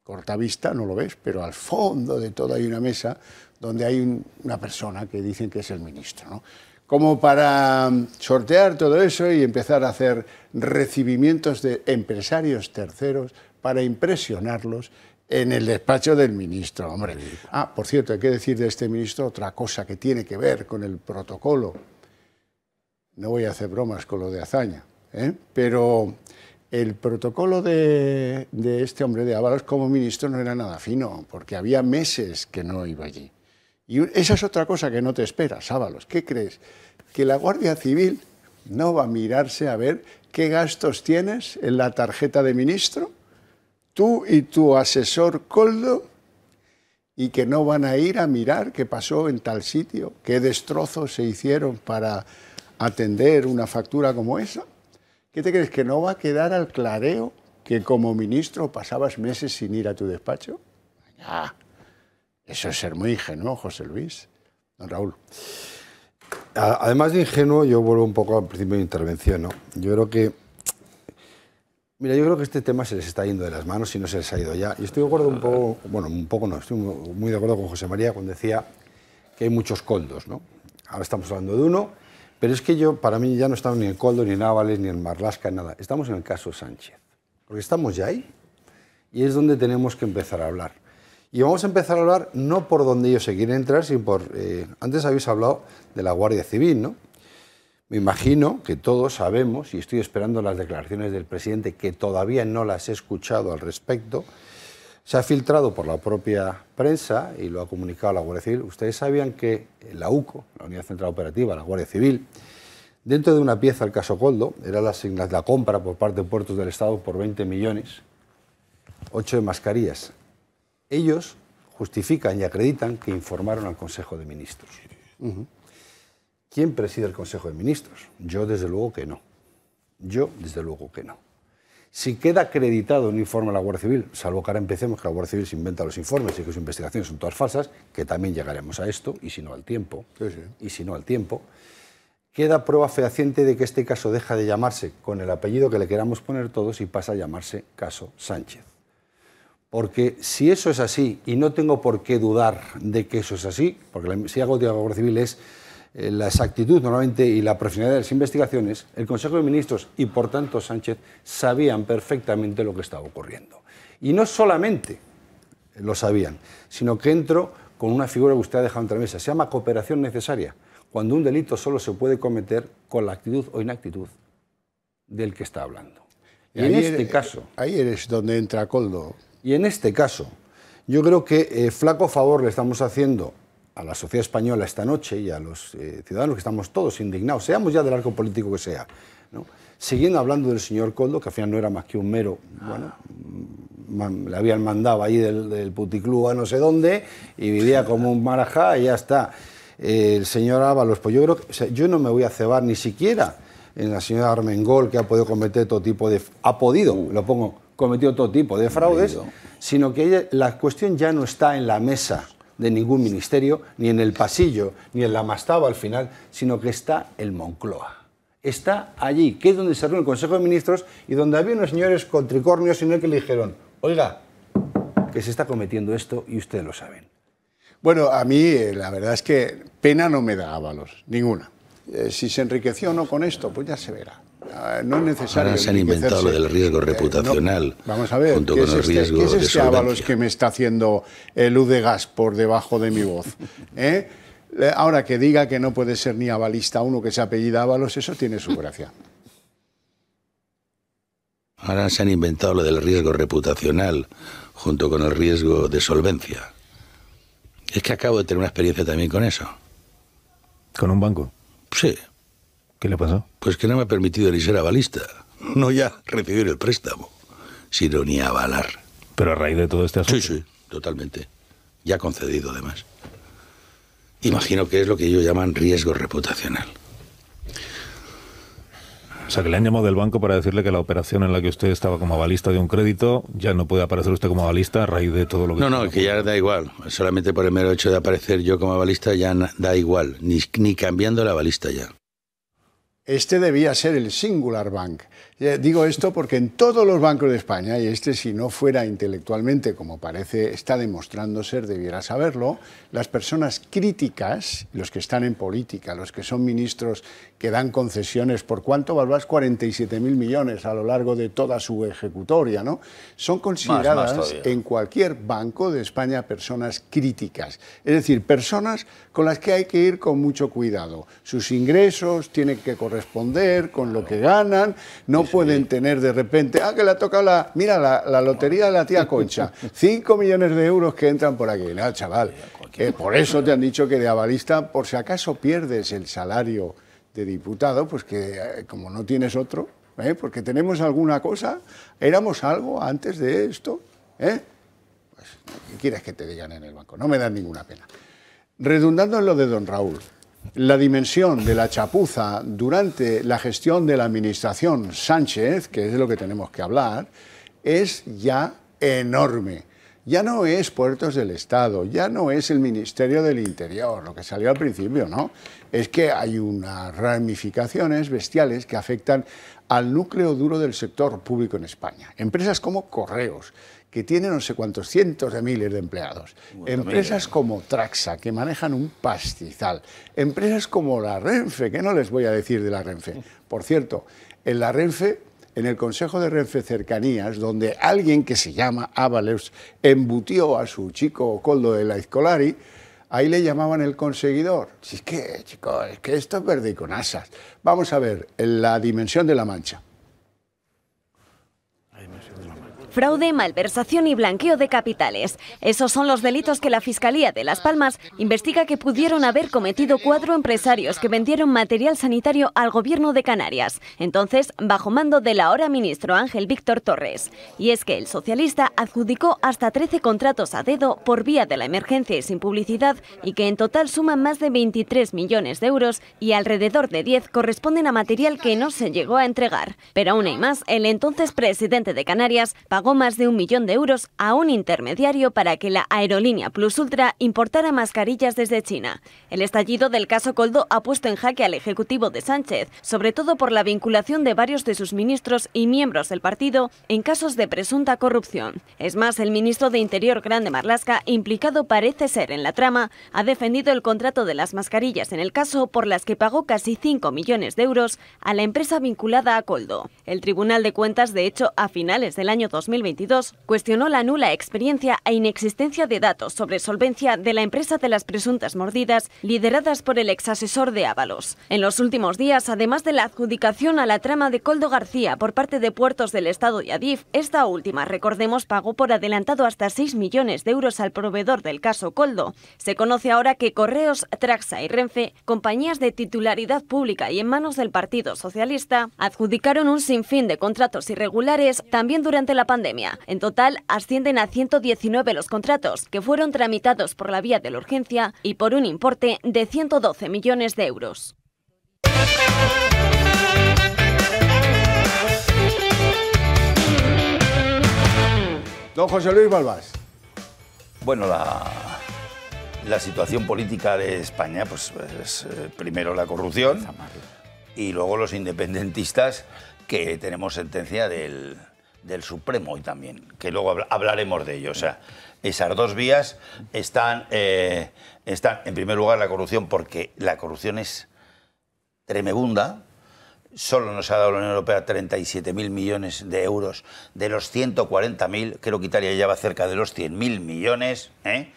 corta vista, no lo ves, pero al fondo de todo hay una mesa donde hay una persona que dicen que es el ministro. ¿no? Como para mm, sortear todo eso y empezar a hacer recibimientos de empresarios terceros para impresionarlos en el despacho del ministro, hombre. Ah, por cierto, hay que decir de este ministro otra cosa que tiene que ver con el protocolo. No voy a hacer bromas con lo de Azaña, ¿eh? pero el protocolo de, de, este hombre de Ábalos como ministro no era nada fino, porque había meses que no iba allí. Y esa es otra cosa que no te esperas, Ábalos. ¿Qué crees? Que la Guardia Civil no va a mirarse a ver qué gastos tienes en la tarjeta de ministro tú y tu asesor Coldo, y que no van a ir a mirar qué pasó en tal sitio, qué destrozos se hicieron para atender una factura como esa. ¿Qué te crees que no va a quedar al clareo que como ministro pasabas meses sin ir a tu despacho? Ah, eso es ser muy ingenuo, José Luis. Don Raúl. Además de ingenuo, yo vuelvo un poco al principio de mi intervención. ¿no? Yo creo que Mira, yo creo que este tema se les está yendo de las manos y no se les ha ido ya. Y estoy de acuerdo un poco, bueno, un poco no, estoy muy de acuerdo con José María cuando decía que hay muchos coldos, ¿no? Ahora estamos hablando de uno, pero es que yo, para mí, ya no estamos ni en Coldo, ni en Ávales, ni en Marlasca, nada. Estamos en el caso Sánchez, porque estamos ya ahí y es donde tenemos que empezar a hablar. Y vamos a empezar a hablar no por donde ellos se quieren entrar, sino por... Eh, antes habéis hablado de la Guardia Civil, ¿no? Me imagino que todos sabemos, y estoy esperando las declaraciones del presidente, que todavía no las he escuchado al respecto, se ha filtrado por la propia prensa y lo ha comunicado la Guardia Civil. Ustedes sabían que la UCO, la Unidad Central Operativa, la Guardia Civil, dentro de una pieza del caso Coldo, era la, la compra por parte de puertos del Estado por 20 millones, 8 de mascarillas. Ellos justifican y acreditan que informaron al Consejo de Ministros. ¿Quién preside el Consejo de Ministros? Yo desde luego que no. Yo desde luego que no. Si queda acreditado un informe a la Guardia Civil, salvo que ahora empecemos que la Guardia Civil se inventa los informes y que sus investigaciones son todas falsas, que también llegaremos a esto, y si no al tiempo, y si no al tiempo, queda prueba fehaciente de que este caso deja de llamarse con el apellido que le queramos poner todos y pasa a llamarse caso Sánchez. Porque si eso es así, y no tengo por qué dudar de que eso es así, porque si algo de la Guardia Civil es eh, la exactitud normalmente y la profesionalidad de las investigaciones, el Consejo de Ministros y por tanto Sánchez sabían perfectamente lo que estaba ocurriendo. Y no solamente lo sabían, sino que entro con una figura que usted ha dejado entre mesa, se llama cooperación necesaria, cuando un delito solo se puede cometer con la actitud o inactitud del que está hablando. Y, en este caso... Ahí eres donde entra Coldo. Y en este caso, yo creo que eh, flaco favor le estamos haciendo a la sociedad española esta noche y a los eh, ciudadanos que estamos todos indignados, seamos ya del arco político que sea. Siguiendo hablando del señor Coldo, que al final no era más que un mero, bueno, ah. le habían mandado ahí del, puticlub a no sé dónde y vivía como un marajá y ya está. el señor Ábalos, pues yo creo que yo no me voy a cebar ni siquiera en la señora Armengol, que ha podido cometer todo tipo de... ha podido, uh. lo pongo, cometido todo tipo de fraudes, sino que la cuestión ya no está en la mesa de ningún ministerio, ni en el pasillo, ni en la mastaba al final, sino que está el Moncloa. Está allí, que es donde se reúne el Consejo de Ministros y donde había unos señores con tricornios y no que le dijeron, oiga, que se está cometiendo esto y ustedes lo saben. Bueno, a mí eh, la verdad es que pena no me da Ábalos, ninguna. Eh, si se enriqueció o no con esto, pues ya se verá. Ah, no Ahora se han inventado lo del riesgo eh, reputacional. vamos a ver, junto con es el este? ¿qué es este Ábalos que me está haciendo el U de gas por debajo de mi voz? Eh? Ahora que diga que no puede ser ni avalista uno que se apellida Ábalos, eso tiene su gracia. Ahora se han inventado lo del riesgo reputacional junto con el riesgo de solvencia. Es que acabo de tener una experiencia también con eso. ¿Con un banco? Sí. ¿Qué le pasó? Pues que no me ha permitido ni ser avalista, no ya recibir el préstamo, sino ni avalar. Pero a raíz de todo este asunto. Sí, sí, totalmente. Ya concedido, además. Imagino que es lo que ellos llaman riesgo reputacional. O sea, que le han llamado del banco para decirle que la operación en la que usted estaba como avalista de un crédito ya no puede aparecer usted como avalista a raíz de todo lo que... No, no, que ya da igual. Solamente por el mero hecho de aparecer yo como avalista ya da igual, ni, ni cambiando la avalista ya. Este debía ser el Singular Bank, Digo esto porque en todos los bancos de España, y este si no fuera intelectualmente, como parece, está demostrando ser, debiera saberlo, las personas críticas, los que están en política, los que son ministros que dan concesiones, ¿por cuánto valvas 47.000 millones a lo largo de toda su ejecutoria? ¿no? Son consideradas en cualquier banco de España personas críticas, es decir, personas con las que hay que ir con mucho cuidado. Sus ingresos tienen que corresponder con lo que ganan, no pueden tener de repente, ah, que le ha tocado la, mira, la, lotería de la tía Concha, 5 [LAUGHS] millones de euros que entran por aquí. No, ah, chaval, eh, por eso te han dicho que de avalista, por si acaso pierdes el salario de diputado, pues que eh, como no tienes otro, eh, porque tenemos alguna cosa, éramos algo antes de esto, ¿eh? Pues, ¿qué quieres que te digan en el banco? No me da ninguna pena. Redundando en lo de don Raúl, la dimensión de la chapuza durante la gestión de la administración Sánchez, que es de lo que tenemos que hablar, es ya enorme. Ya no es puertos del Estado, ya no es el Ministerio del Interior, lo que salió al principio, ¿no? Es que hay unas ramificaciones bestiales que afectan al núcleo duro del sector público en España. Empresas como Correos, que tiene no sé cuántos cientos de miles de empleados. empresas como Traxa, que manejan un pastizal. Empresas como la Renfe, que no les voy a decir de la Renfe. Por cierto, en la Renfe, en el Consejo de Renfe Cercanías, donde alguien que se llama Ábalos embutió a su chico Coldo de la Escolari, ahí le llamaban el conseguidor. Si es que, chicos, es que esto es verde y con asas. Vamos a ver la dimensión de la mancha. fraude, malversación y blanqueo de capitales. Esos son los delitos que la Fiscalía de Las Palmas investiga que pudieron haber cometido cuatro empresarios que vendieron material sanitario al gobierno de Canarias, entonces bajo mando del ahora ministro Ángel Víctor Torres. Y es que el socialista adjudicó hasta 13 contratos a dedo por vía de la emergencia y sin publicidad y que en total suman más de 23 millones de euros y alrededor de 10 corresponden a material que no se llegó a entregar. Pero aún hay más, el entonces presidente de Canarias pagó más de un millón de euros a un intermediario para que la aerolínea Plus Ultra importara mascarillas desde China. El estallido del caso Coldo ha puesto en jaque al Ejecutivo de Sánchez, sobre todo por la vinculación de varios de sus ministros y miembros del partido en casos de presunta corrupción. Es más, el ministro de Interior Grande Marlasca, implicado parece ser en la trama, ha defendido el contrato de las mascarillas en el caso por las que pagó casi 5 millones de euros a la empresa vinculada a Coldo. El Tribunal de Cuentas, de hecho, a finales del año 2000 2022, cuestionó la nula experiencia e inexistencia de datos sobre solvencia de la empresa de las presuntas mordidas lideradas por el exasesor de Ábalos. En los últimos días, además de la adjudicación a la trama de Coldo García por parte de puertos del Estado y Adif, esta última, recordemos, pagó por adelantado hasta 6 millones de euros al proveedor del caso Coldo. Se conoce ahora que Correos, Traxa y Renfe, compañías de titularidad pública y en manos del Partido Socialista, adjudicaron un sinfín de contratos irregulares también durante la pandemia en total, ascienden a 119 los contratos que fueron tramitados por la vía de la urgencia y por un importe de 112 millones de euros. Don José Luis Balbás. Bueno, la, la, situación política de España, pues es eh, primero la corrupción y luego los independentistas que tenemos sentencia del, del Supremo hoy también, que luego hablaremos de ello. O sea, esas dos vías están, eh, están, en primer lugar, la corrupción, porque la corrupción es tremebunda. Solo nos ha dado la Unión Europea 37.000 millones de euros de los 140.000, creo que Italia ya va cerca de los 100.000 millones. ¿eh?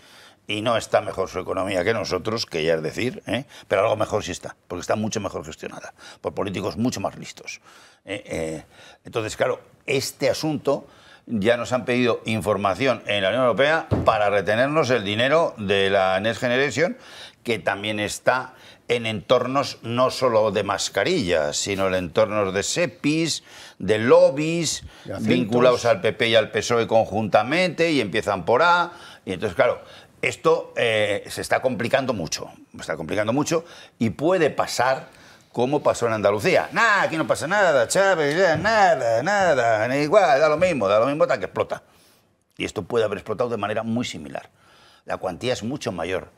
y no está mejor su economía que nosotros, que ya es decir, ¿eh? pero algo mejor sí está, porque está mucho mejor gestionada, por políticos mucho más listos. ¿eh? Eh, entonces, claro, este asunto ya nos han pedido información en la Unión Europea para retenernos el dinero de la Next Generation, que también está en entornos no solo de mascarillas, sino en entornos de sepis, de lobbies, vinculados al PP y al PSOE conjuntamente, y empiezan por A. Y entonces, claro, esto eh, se está complicando mucho, se está complicando mucho y puede pasar como pasó en Andalucía. Nada, aquí no pasa nada, Chávez, nada, nada, igual, da lo mismo, da lo mismo hasta que explota. Y esto puede haber explotado de manera muy similar. La cuantía es mucho mayor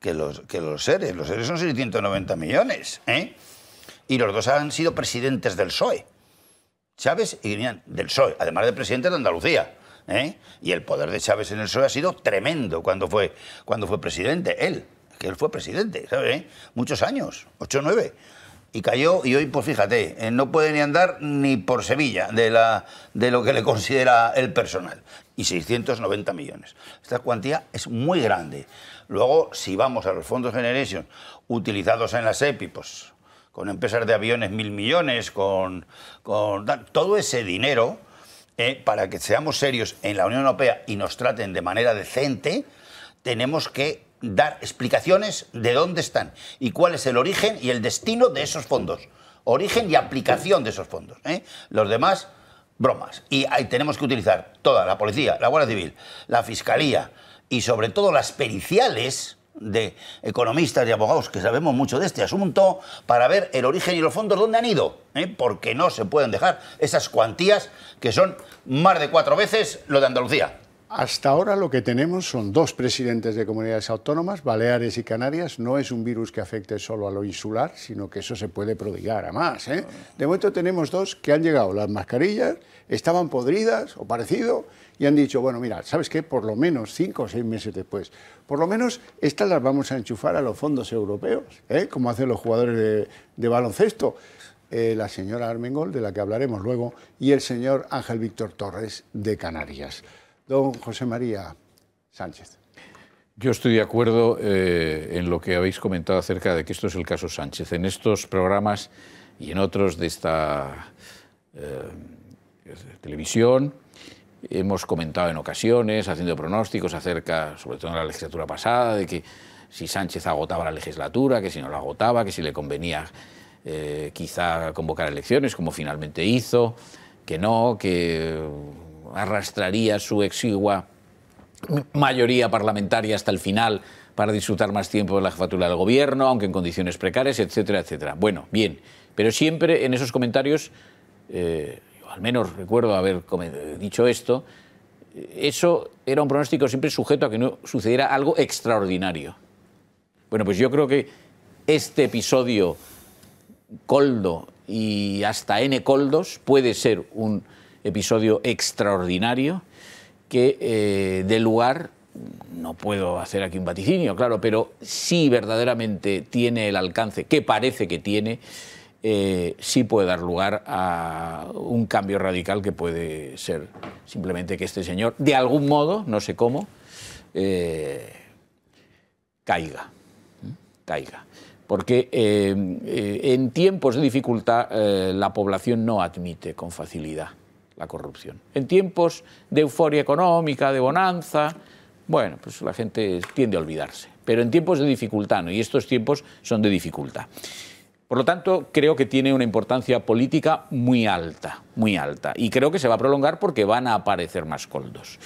que los, que los seres. Los seres son 690 millones. ¿eh? Y los dos han sido presidentes del PSOE. Chávez y del PSOE, además de presidente de Andalucía. ¿eh? Y el poder de Chávez en el PSOE ha sido tremendo cuando fue, cuando fue presidente, él, que él fue presidente, ¿sabes? Muchos años, ocho, 9. Y cayó, y hoy, pues fíjate, eh, no puede ni andar ni por Sevilla de, la, de lo que le considera el personal. Y 690 millones. Esta cuantía es muy grande. Luego, si vamos a los fondos Generation utilizados en las EPI, pues con empresas de aviones mil millones, con, con todo ese dinero eh, para que seamos serios en la Unión Europea y nos traten de manera decente, tenemos que dar explicaciones de dónde están y cuál es el origen y el destino de esos fondos. Origen y aplicación de esos fondos. ¿eh? Los demás, bromas. Y ahí tenemos que utilizar toda la policía, la Guardia Civil, la Fiscalía y sobre todo las periciales de economistas y abogados que sabemos mucho de este asunto para ver el origen y los fondos dónde han ido, ¿Eh? porque no se pueden dejar esas cuantías que son más de cuatro veces lo de Andalucía. Hasta ahora lo que tenemos son dos presidentes de comunidades autónomas, Baleares y Canarias. No es un virus que afecte solo a lo insular, sino que eso se puede prodigar a más. ¿eh? De momento tenemos dos que han llegado. Las mascarillas estaban podridas o parecido y han dicho, bueno, mira, ¿sabes qué? Por lo menos cinco o seis meses después, por lo menos estas las vamos a enchufar a los fondos europeos, ¿eh? como hacen los jugadores de, baloncesto. Eh, la señora Armengol, de la que hablaremos luego, y el señor Ángel Víctor Torres, de Canarias. Don José María Sánchez. Yo estoy de acuerdo eh, en lo que habéis comentado acerca de que esto es el caso Sánchez. En estos programas y en otros de esta televisión, Hemos comentado en ocasiones, haciendo pronósticos acerca, sobre todo en la legislatura pasada, de que si Sánchez agotaba la legislatura, que si no la agotaba, que si le convenía eh, quizá convocar elecciones, como finalmente hizo, que no, que arrastraría su exigua mayoría parlamentaria hasta el final para disfrutar más tiempo de la jefatura del gobierno, aunque en condiciones precarias, etcétera, etcétera. Bueno, bien, pero siempre en esos comentarios eh, al menos recuerdo haber dicho esto, eso era un pronóstico siempre sujeto a que no sucediera algo extraordinario. Bueno, pues yo creo que este episodio coldo y hasta n coldos puede ser un episodio extraordinario que de eh, dé lugar, no puedo hacer aquí un vaticinio, claro, pero sí verdaderamente tiene el alcance que parece que tiene eh, sí puede dar lugar a un cambio radical que puede ser simplemente que este señor, de algún modo, no sé cómo, eh, caiga, caiga. Porque eh, en tiempos de dificultad la población no admite con facilidad la corrupción. En tiempos de euforia económica, de bonanza, bueno, pues la gente tiende a olvidarse. Pero en tiempos de dificultad, ¿no? y estos tiempos son de dificultad. Por lo tanto, creo que tiene una importancia política muy alta, muy alta. Y creo que se va a prolongar porque van a aparecer más coldos.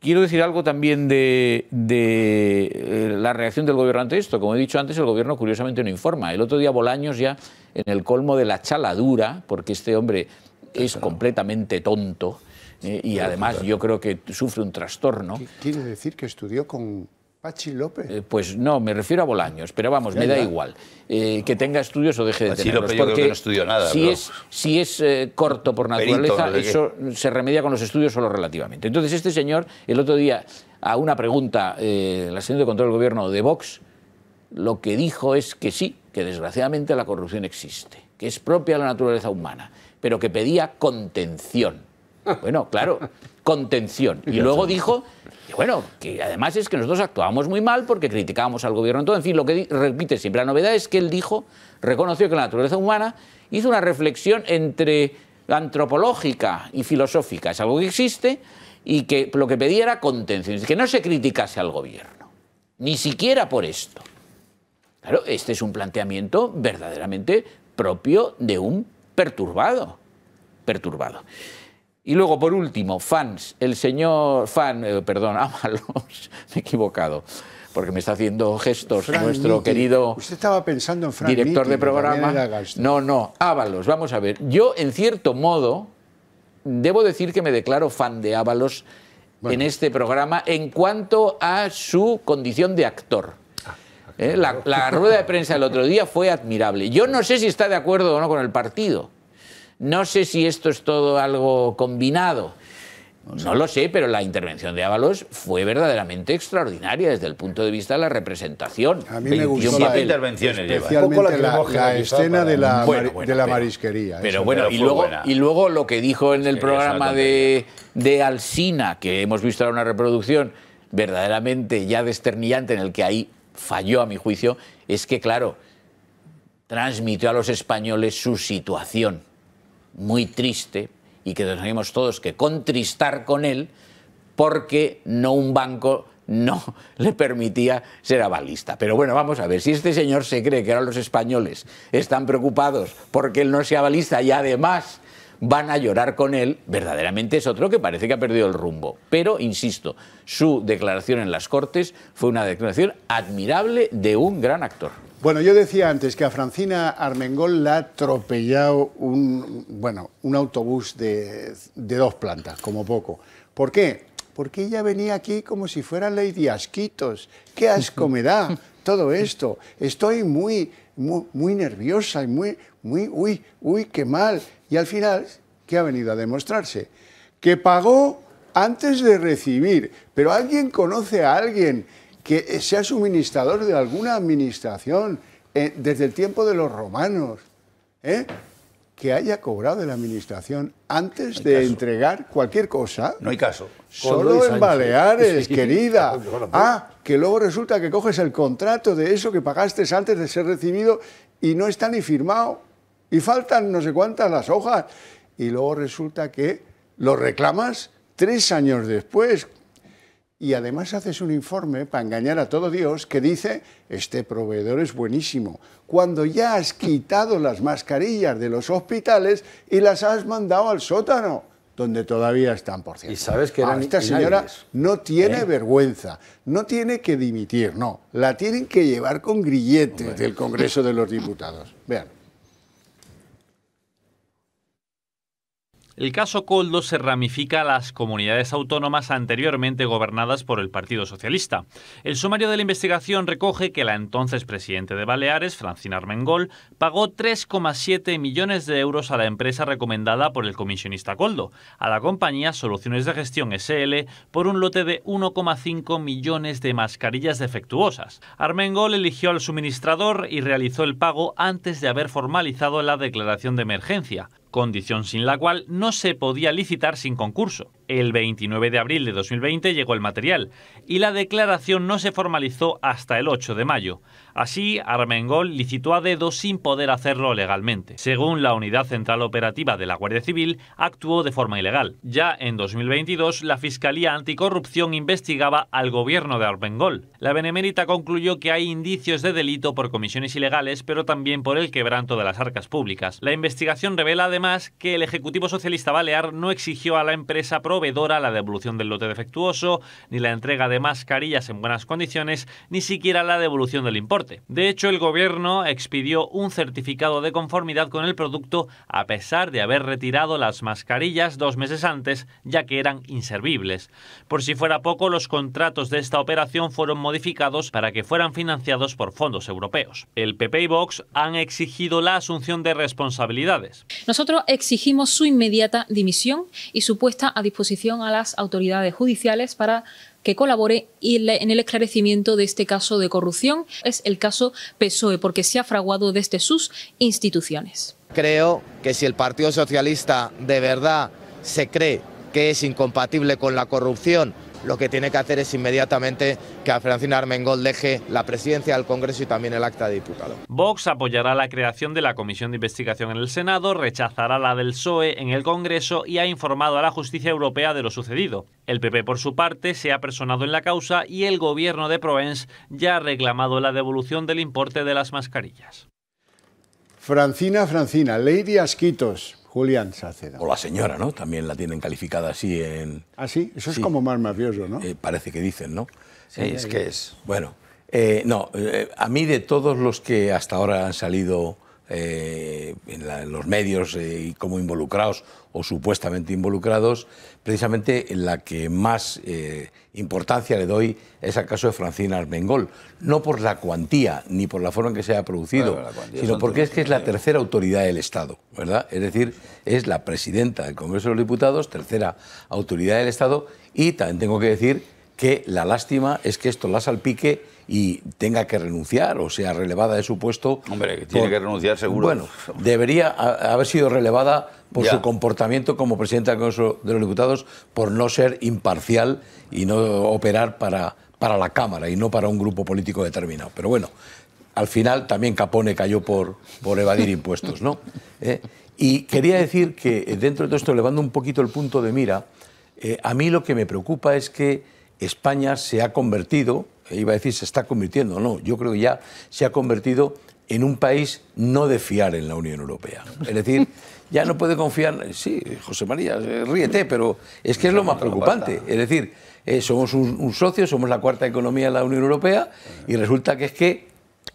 Quiero decir algo también de, eh, la reacción del gobierno ante esto. Como he dicho antes, el gobierno curiosamente no informa. El otro día Bolaños ya en el colmo de la chaladura, porque este hombre es completamente tonto eh, y además yo creo que sufre un trastorno. Quiere decir que estudió con, eh, pues no, me refiero a Bolaños, pero vamos, me da igual. Eh, que tenga estudios o deje de tenerlos. porque no nada. Si es, eh, corto por naturaleza, eso se remedia con los estudios solo relativamente. Entonces, este señor, el otro día, a una pregunta, la señora de control del gobierno de Vox, lo que dijo es que sí, que desgraciadamente la corrupción existe, que es propia de la naturaleza humana, pero que pedía contención. [LAUGHS] Bueno, claro, contención. Y luego dijo y bueno, que además es que nosotros actuábamos muy mal porque criticábamos al gobierno. entonces en fin, lo que repite siempre. La novedad es que él dijo, reconoció que la naturaleza humana hizo una reflexión entre antropológica y filosófica. Es algo que existe y que lo que pedía era contención, que no se criticase al gobierno, ni siquiera por esto. Claro, este es un planteamiento verdaderamente propio de un perturbado, perturbado. Y luego, por último, fans. El señor fan, eh, perdón, [LAUGHS] Ábalos, me he equivocado, porque me está haciendo gestos nuestro querido director de programa. No, no, Ábalos, vamos a ver. Yo, en cierto modo, debo decir que me declaro fan de Ábalos en este programa en cuanto a su condición de actor. Ah, eh, la, la rueda de prensa del [LAUGHS] otro día fue admirable. Yo no sé si está de acuerdo o no con el partido no sé si esto es todo algo combinado. No lo sé, pero la intervención de Ábalos fue verdaderamente extraordinaria desde el punto de vista de la representación. A mí me gustó la intervención, especialmente la, la, la escena de la, de la marisquería. Pero bueno, y, luego, lo que dijo en el programa de, de Alsina, que hemos visto ahora una reproducción verdaderamente ya desternillante en el que ahí falló a mi juicio, es que, claro, transmitió a los españoles su situación muy triste y que tenemos todos que contristar con él porque no un banco no [LAUGHS] le permitía ser avalista. Pero bueno, vamos a ver, si este señor se cree que ahora los españoles están preocupados porque él no sea avalista y además van a llorar con él, verdaderamente es otro que parece que ha perdido el rumbo. Pero, insisto, su declaración en las Cortes fue una declaración admirable de un gran actor. Bueno, yo decía antes que a Francina Armengol la ha atropellado un, bueno, un autobús de, dos plantas, como poco. ¿Por qué? Porque ella venía aquí como si fuera Lady Asquitos. ¡Qué asco me da todo esto! Estoy muy, muy, muy nerviosa y muy, muy, uy, uy, qué mal. Y al final, ¿qué ha venido a demostrarse? Que pagó antes de recibir. Pero alguien conoce a alguien que sea suministrador de alguna administración eh, desde el tiempo de los romanos, ¿eh? que haya cobrado de la administración antes de entregar cualquier cosa. No hay caso. Solo en Baleares, [LAUGHS] querida. [LAUGHS] Pues. Ah, que luego resulta que coges el contrato de eso que pagaste antes de ser recibido y no está ni firmado. Y faltan no sé cuántas las hojas. Y luego resulta que lo reclamas tres años después, y además haces un informe para engañar a todo Dios que dice, este proveedor es buenísimo, cuando ya has quitado las mascarillas de los hospitales y las has mandado al sótano, donde todavía están, por cierto. Y sabes que ah, esta señora no tiene ¿Eh? vergüenza, no tiene que dimitir, no, la tienen que llevar con grilletes del Congreso de los Diputados. Vean. El caso Coldo se ramifica a las comunidades autónomas anteriormente gobernadas por el Partido Socialista. El sumario de la investigación recoge que la entonces presidente de Baleares, Francina Armengol, pagó 3,7 millones de euros a la empresa recomendada por el comisionista Coldo, a la compañía Soluciones de Gestión SL, por un lote de 1,5 millones de mascarillas defectuosas. Armengol eligió al suministrador y realizó el pago antes de haber formalizado la declaración de emergencia condición sin la cual no se podía licitar sin concurso. El 29 de abril de 2020 llegó el material y la declaración no se formalizó hasta el 8 de mayo. Así, Armengol licitó a dedo sin poder hacerlo legalmente. Según la Unidad Central Operativa de la Guardia Civil, actuó de forma ilegal. Ya en 2022, la Fiscalía Anticorrupción investigaba al gobierno de Armengol. La Benemérita concluyó que hay indicios de delito por comisiones ilegales, pero también por el quebranto de las arcas públicas. La investigación revela además que el Ejecutivo Socialista Balear no exigió a la empresa pro la devolución del lote defectuoso, ni la entrega de mascarillas en buenas condiciones, ni siquiera la devolución del importe. De hecho, el gobierno expidió un certificado de conformidad con el producto a pesar de haber retirado las mascarillas dos meses antes, ya que eran inservibles. Por si fuera poco, los contratos de esta operación fueron modificados para que fueran financiados por fondos europeos. El PP y Vox han exigido la asunción de responsabilidades. Nosotros exigimos su inmediata dimisión y su puesta a disposición a las autoridades judiciales para que colabore en el esclarecimiento de este caso de corrupción. Es el caso PSOE, porque se ha fraguado desde sus instituciones. Creo que si el Partido Socialista de verdad se cree que es incompatible con la corrupción, lo que tiene que hacer es inmediatamente que a Francina Armengol deje la presidencia del Congreso y también el acta de diputado. Vox apoyará la creación de la Comisión de Investigación en el Senado, rechazará la del PSOE en el Congreso y ha informado a la justicia europea de lo sucedido. El PP, por su parte, se ha personado en la causa y el gobierno de Provence ya ha reclamado la devolución del importe de las mascarillas. Francina, Francina, Lady Asquitos, o la señora, ¿no? También la tienen calificada así en... Ah, sí, eso es como más mafioso, ¿no? Eh, parece que dicen, ¿no? Sí, es que es... Bueno, eh, no, eh, a mí de todos los que hasta ahora han salido en, en, los medios y como involucrados o supuestamente involucrados, precisamente en la que más eh, importancia le doy es al caso de Francina Armengol, no por la cuantía ni por la forma en que se ha producido, sino porque es que es la tercera autoridad del Estado, ¿verdad? Es decir, es la presidenta del Congreso de los Diputados, tercera autoridad del Estado, y también tengo que decir que la lástima es que esto la salpique y tenga que renunciar o sea relevada de su puesto. Hombre, tiene que renunciar seguro. Bueno, debería haber sido relevada por su comportamiento como presidenta del consejo de los Diputados por no ser imparcial y no operar para, para la Cámara y no para un grupo político determinado. Pero bueno, al final también Capone cayó por, por evadir impuestos, ¿no? ¿Eh? y quería decir que eh, dentro de todo esto, elevando un poquito el punto de mira, eh, a mí lo que me preocupa es que España se ha convertido, iba a decir se está convirtiendo, no, yo creo que ya se ha convertido en un país no de fiar en la Unión Europea. Es decir, [LAUGHS] ya no puede confiar, sí, José María, eh, ríete, pero es que es lo más preocupante. Es decir, eh, somos un, un, socio, somos la cuarta economía de la Unión Europea y resulta que es que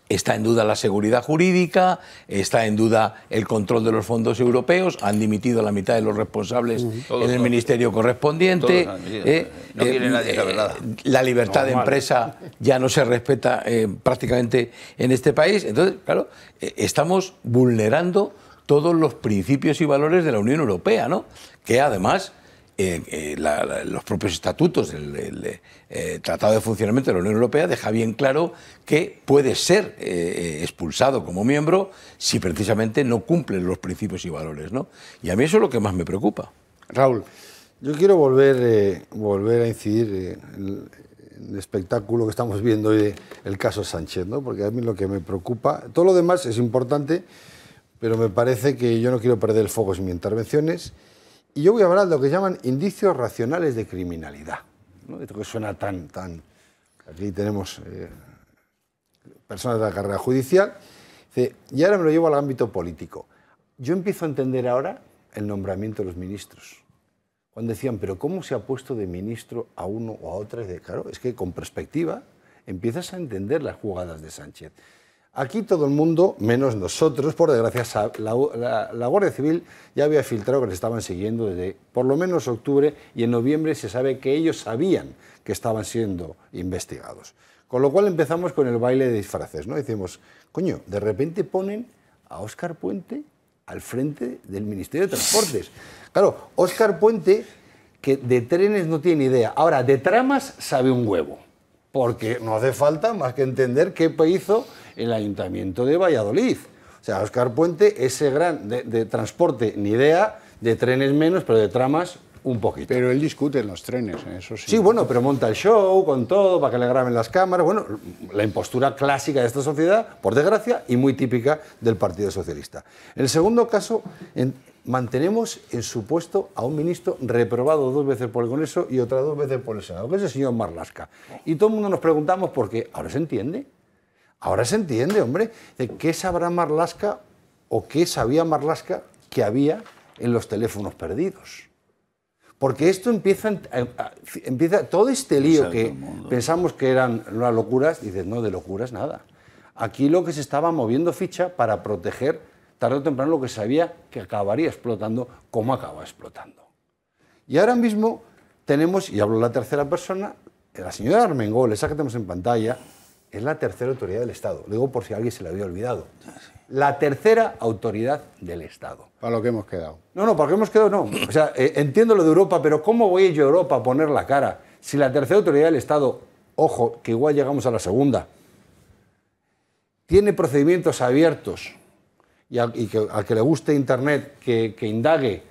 Está en duda la seguridad jurídica, está en duda el control de los fondos europeos, han dimitido la mitad de los responsables en el ministerio correspondiente. Eh, eh, eh, la, libertad de empresa ya no se respeta prácticamente en este país. Entonces, claro, estamos vulnerando todos los principios y valores de la Unión Europea, ¿no? Que además eh, eh, los propios estatutos, del eh, Tratado de Funcionamiento de la Unión Europea deja bien claro que puede ser expulsado como miembro si precisamente no cumple los principios y valores. ¿no? Y a mí eso es lo que más me preocupa. Raúl, yo quiero volver, volver a incidir en el espectáculo que estamos viendo hoy el caso Sánchez, ¿no? porque a mí lo que me preocupa, todo lo demás es importante, pero me parece que yo no quiero perder el foco en mis intervenciones y yo voy a hablar de lo que llaman indicios racionales de criminalidad. Esto que suena tan, tan... Aquí tenemos eh, personas de la carrera judicial. y ahora me lo llevo al ámbito político. Yo empiezo a entender ahora el nombramiento de los ministros. Cuando decían, pero ¿cómo se ha puesto de ministro a uno o a otra? claro, es que con perspectiva empiezas a entender las jugadas de Sánchez. Aquí todo el mundo, menos nosotros, por desgracia, la, Guardia Civil ya había filtrado que les estaban siguiendo desde por lo menos octubre y en noviembre se sabe que ellos sabían que estaban siendo investigados. Con lo cual empezamos con el baile de disfraces, ¿no? Decimos, coño, de repente ponen a Óscar Puente al frente del Ministerio de Transportes. Claro, Óscar Puente, que de trenes no tiene idea. Ahora, de tramas sabe un huevo porque no hace falta más que entender qué hizo el Ayuntamiento de Valladolid. O sea, Oscar Puente, ese gran de, transporte, ni idea, de trenes menos, pero de tramas un poquito. Pero él discute en los trenes, ¿eh? eso sí. Sí, bueno, pero monta el show con todo para que le graben las cámaras. Bueno, la impostura clásica de esta sociedad, por desgracia, y muy típica del Partido Socialista. El segundo caso, mantenemos en su puesto a un ministro reprobado dos veces por el Congreso y otra dos veces por el Senado, que es el señor Marlasca. Y todo el mundo nos preguntamos por qué. Ahora se entiende. Ahora se entiende, hombre. De ¿Qué sabrá Marlasca o qué sabía Marlasca que había en los teléfonos perdidos? Porque esto empieza, empieza todo este lío que pensamos que eran las locuras, dices, no, de locuras nada. Aquí lo que se estaba moviendo ficha para proteger tarde o temprano lo que sabía que acabaría explotando como acaba explotando. Y ahora mismo tenemos, y hablo la tercera persona, la señora Armengol, esa que tenemos en pantalla, es la tercera autoridad del Estado. Lo digo por si alguien se la había olvidado. Ah, la tercera autoridad del Estado. Para lo que hemos quedado. No, no, para lo que hemos quedado no. O sea, eh, entiendo lo de Europa, pero ¿cómo voy yo a Europa a poner la cara si la tercera autoridad del Estado, ojo, que igual llegamos a la segunda, tiene procedimientos abiertos y, al, que, que le guste Internet, que, que indague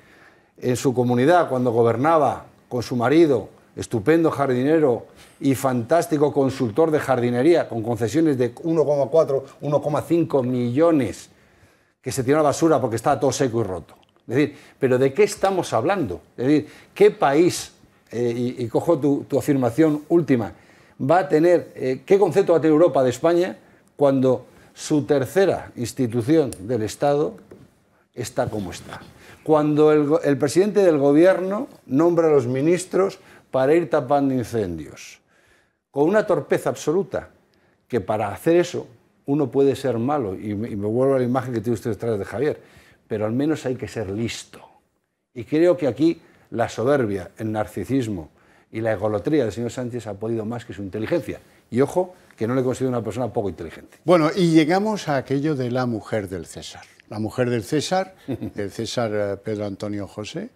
en su comunidad cuando gobernaba con su marido, estupendo jardinero y fantástico consultor de jardinería, con concesiones de 1,4, 1,5 millones que se tiró a la basura porque estaba todo seco y roto. Es decir, ¿pero de qué estamos hablando? Es decir, ¿qué país, eh, y, cojo tu, tu, afirmación última, va a tener, eh, qué concepto va a tener Europa de España cuando su tercera institución del Estado está como está. Cuando el, presidente del gobierno nombra a los ministros para ir tapando incendios, con una torpeza absoluta, que para hacer eso uno puede ser malo, y me, vuelvo a la imagen que tiene usted detrás de Javier, pero al menos hay que ser listo. Y creo que aquí la soberbia, el narcisismo y la egolotría del señor Sánchez ha podido más que su inteligencia. Y ojo, que no le considero una persona poco inteligente. Bueno, y llegamos a aquello de la mujer del César. La mujer del César, del [LAUGHS] César eh, Pedro Antonio José,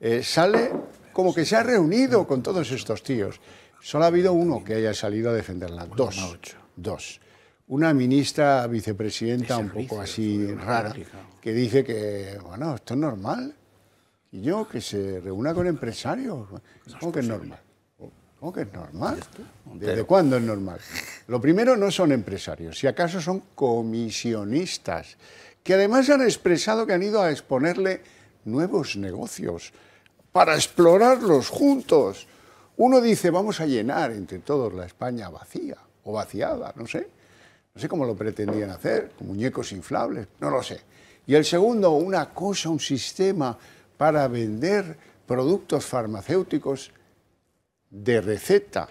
eh, sale como que se ha reunido con todos estos tíos. Solo ha habido uno que haya salido a defenderla. Dos. Dos. Una ministra vicepresidenta un poco así rara que dice que, bueno, esto es normal. Y yo, que se reúna con empresarios, como que es normal. ¿Cómo que es normal? ¿Desde cuándo es normal? Lo primero no son empresarios, si acaso son comisionistas, que además han expresado que han ido a exponerle nuevos negocios para explorarlos juntos. Uno dice, vamos a llenar entre todos la España vacía o vaciada, no sé. No sé cómo lo pretendían hacer, con muñecos inflables, no lo sé. Y el segundo, una cosa, un sistema para vender productos farmacéuticos de receta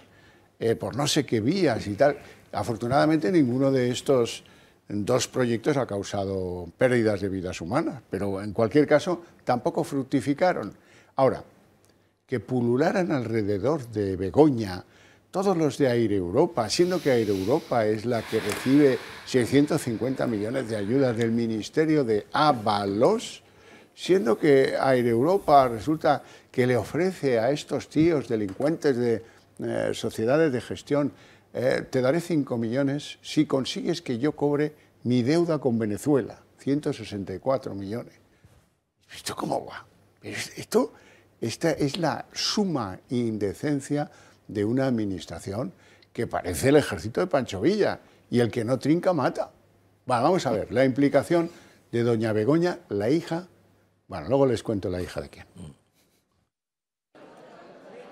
eh, por no sé qué vías y tal. Afortunadamente ninguno de estos dos proyectos ha causado pérdidas de vidas humanas, pero en cualquier caso tampoco fructificaron. Ahora, que pulularan alrededor de Begoña todos los de Aire Europa, siendo que Aire Europa es la que recibe 650 millones de ayudas del Ministerio de Ábalos, siendo que Aire Europa resulta que le ofrece a estos tíos delincuentes de eh, sociedades de gestión, eh, te daré 5 millones si consigues que yo cobre mi deuda con Venezuela, 164 millones. ¿Esto cómo va? Esto, esta es la suma indecencia de una administración que parece el ejército de Pancho Villa y el que no trinca mata. vamos a ver, la implicación de doña Begoña, la hija, bueno, luego les cuento la hija de quién. Mm.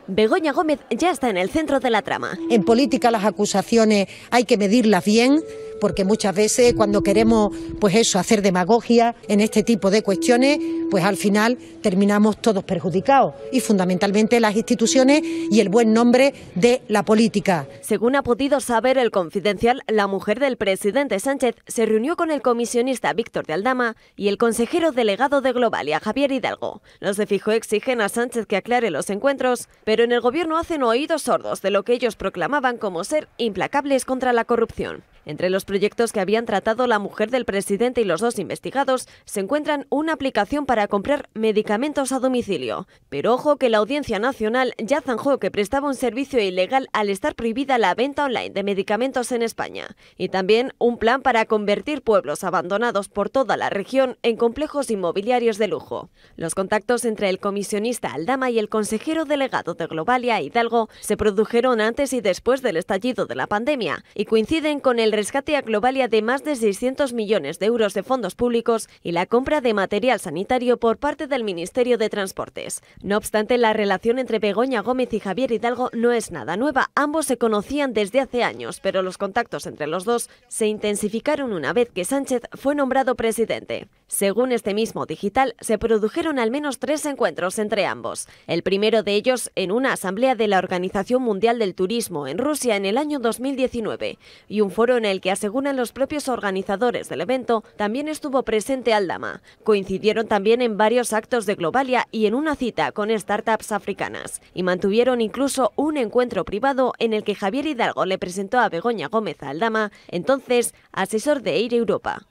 Begoña Gómez ya está en el centro de la trama. En política las acusaciones hay que medirlas bien porque muchas veces cuando queremos, pues eso, hacer demagogia en este tipo de cuestiones, pues al final terminamos todos perjudicados y fundamentalmente las instituciones y el buen nombre de la política. Según ha podido saber el confidencial, la mujer del presidente Sánchez se reunió con el comisionista Víctor de Aldama y el consejero delegado de Globalia, Javier Hidalgo. Los de Fijo exigen a Sánchez que aclare los encuentros, pero en el gobierno hacen oídos sordos de lo que ellos proclamaban como ser implacables contra la corrupción. Entre los proyectos que habían tratado la mujer del presidente y los dos investigados se encuentran una aplicación para comprar medicamentos a domicilio. Pero ojo que la Audiencia Nacional ya zanjó que prestaba un servicio ilegal al estar prohibida la venta online de medicamentos en España. Y también un plan para convertir pueblos abandonados por toda la región en complejos inmobiliarios de lujo. Los contactos entre el comisionista Aldama y el consejero delegado de Globalia, Hidalgo, se produjeron antes y después del estallido de la pandemia y coinciden con el rescate a Globalia de más de 600 millones de euros de fondos públicos y la compra de material sanitario por parte del Ministerio de Transportes. No obstante, la relación entre Begoña Gómez y Javier Hidalgo no es nada nueva. Ambos se conocían desde hace años, pero los contactos entre los dos se intensificaron una vez que Sánchez fue nombrado presidente. Según este mismo digital, se produjeron al menos tres encuentros entre ambos. El primero de ellos en una asamblea de la Organización Mundial del Turismo en Rusia en el año 2019 y un foro en el que aseguran los propios organizadores del evento, también estuvo presente Aldama. Coincidieron también en varios actos de Globalia y en una cita con startups africanas, y mantuvieron incluso un encuentro privado en el que Javier Hidalgo le presentó a Begoña Gómez Aldama, entonces asesor de Air Europa.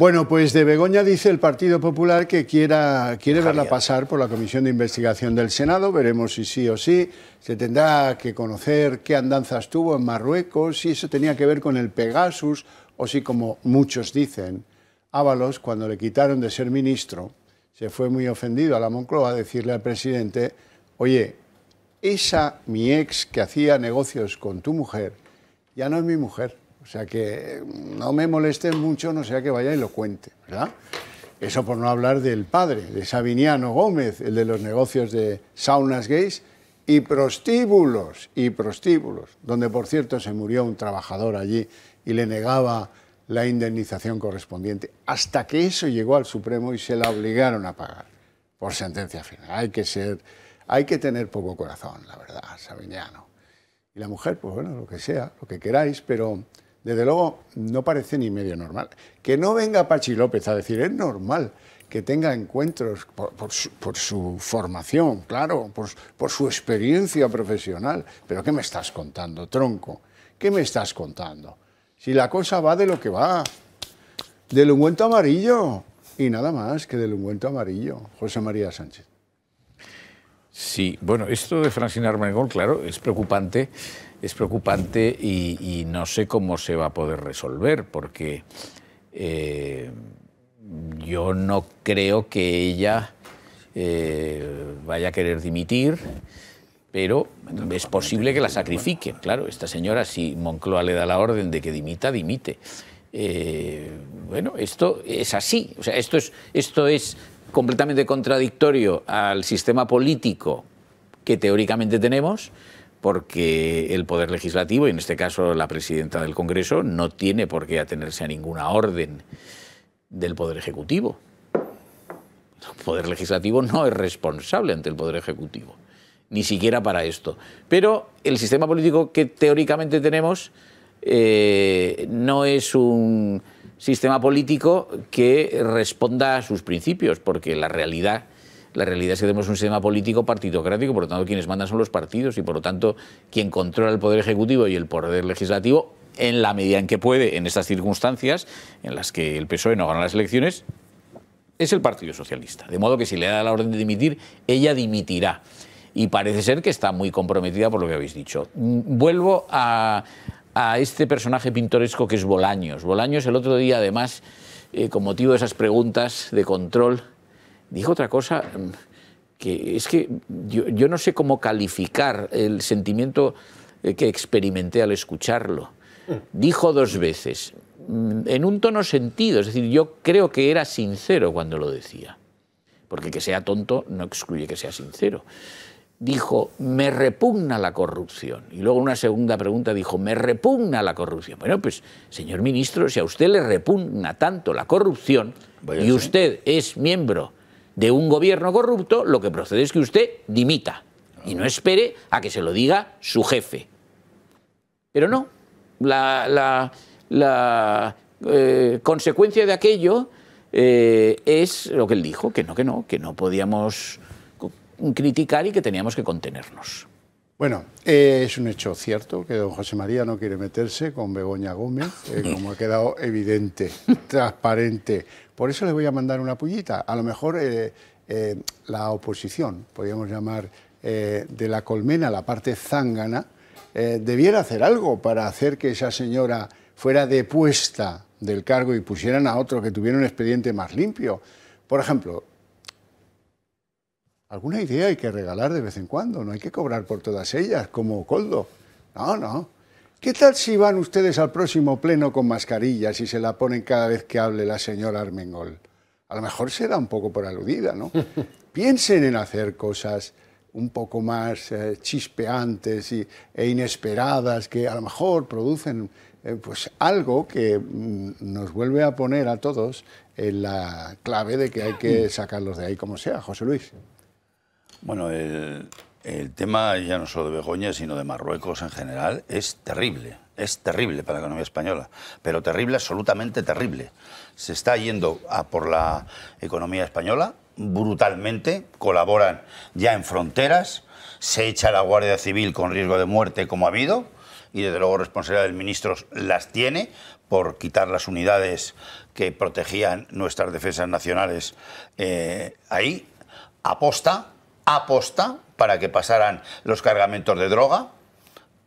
Bueno, pues de Begoña dice el Partido Popular que quiere verla pasar por la Comisión de Investigación del Senado. Veremos si sí o sí. Se tendrá que conocer qué andanzas tuvo en Marruecos, si eso tenía que ver con el Pegasus o si, como muchos dicen, Ábalos, cuando le quitaron de ser ministro, se fue muy ofendido a la Moncloa a decirle al presidente, oye, esa mi ex que hacía negocios con tu mujer ya no es mi mujer. O sea que mm, no me molesten mucho, no sea que vaya y lo cuente, ¿verdad? Eso por no hablar del padre, de Sabiniano Gómez, el de los negocios de saunas gays y prostíbulos, y prostíbulos, donde por cierto se murió un trabajador allí y le negaba la indemnización correspondiente, hasta que eso llegó al Supremo y se la obligaron a pagar por sentencia final. Hay que ser, hay que tener poco corazón, la verdad, Sabiniano. Y la mujer, pues bueno, lo que sea, lo que queráis, pero desde luego no parece ni medio normal. Que no venga Pachi López a decir, es normal que tenga encuentros por, su, formación, claro, por, por su experiencia profesional. Pero ¿qué me estás contando, tronco? ¿Qué me estás contando? Si la cosa va de lo que va, del ungüento amarillo, y nada más que del ungüento amarillo, José María Sánchez. Sí, bueno, esto de Francina Armengol, claro, es preocupante es preocupante y, no sé cómo se va a poder resolver, porque eh, yo no creo que ella eh, vaya a querer dimitir, pero es posible que la sacrifiquen. Claro, esta señora, si Moncloa le da la orden de que dimita, dimite. Eh, bueno, esto es así. O sea, esto es, esto es completamente contradictorio al sistema político que teóricamente tenemos porque el Poder Legislativo, y en este caso la presidenta del Congreso, no tiene por qué atenerse a ninguna orden del Poder Ejecutivo. El Poder Legislativo no es responsable ante el Poder Ejecutivo, ni siquiera para esto. Pero el sistema político que teóricamente tenemos eh, no es un sistema político que responda a sus principios, porque la realidad la realidad es que tenemos un sistema político partidocrático, por lo tanto quienes mandan son los partidos y por lo tanto quien controla el poder ejecutivo y el poder legislativo en la medida en que puede, en estas circunstancias en las que el PSOE no gana las elecciones, es el Partido Socialista. De modo que si le da la orden de dimitir, ella dimitirá. Y parece ser que está muy comprometida por lo que habéis dicho. Mm, vuelvo a, este personaje pintoresco que es Bolaños. Bolaños el otro día, además, eh, con motivo de esas preguntas de control dijo otra cosa mm, que es que yo, no sé cómo calificar el sentimiento eh, que experimenté al escucharlo. Mm. Dijo dos veces, mm, en un tono sentido, es decir, yo creo que era sincero cuando lo decía, porque que sea tonto no excluye que sea sincero. Dijo, me repugna la corrupción. Y luego una segunda pregunta dijo, me repugna la corrupción. Bueno, pues, señor ministro, si a usted le repugna tanto la corrupción pues y usted es miembro de un gobierno corrupto, lo que procede es que usted dimita y no espere a que se lo diga su jefe. Pero no, la, eh, consecuencia de aquello eh, es lo que él dijo, que no, que no, que no podíamos criticar y que teníamos que contenernos. Bueno, eh, es un hecho cierto que don José María no quiere meterse con Begoña Gómez, eh, [LAUGHS] como ha quedado evidente, transparente. Por eso le voy a mandar una pullita. A lo mejor eh, la oposición, podríamos llamar de la colmena, la parte zángana, debiera hacer algo para hacer que esa señora fuera depuesta del cargo y pusieran a otro que tuviera un expediente más limpio. Por ejemplo, alguna idea hay que regalar de vez en cuando, no hay que cobrar por todas ellas, como Coldo. No, no. ¿Qué tal si van ustedes al próximo pleno con mascarillas y se la ponen cada vez que hable la señora Armengol? A lo mejor se un poco por aludida, ¿no? [LAUGHS] Piensen en hacer cosas un poco más eh, chispeantes e inesperadas que a lo mejor producen eh, pues algo que mm, nos vuelve a poner a todos en la clave de que hay que [CLEARS THROAT] sacarlos de ahí como sea, José Luis. Bueno, el, tema ya no solo de Begoña, sino de Marruecos en general, es terrible. Es terrible para la economía española, pero terrible, absolutamente terrible. Se está yendo a por la economía española brutalmente, colaboran ya en fronteras, se echa la Guardia Civil con riesgo de muerte como ha habido, y desde luego responsabilidad del ministro las tiene por quitar las unidades que protegían nuestras defensas nacionales eh, ahí, aposta aposta para que pasaran los cargamentos de droga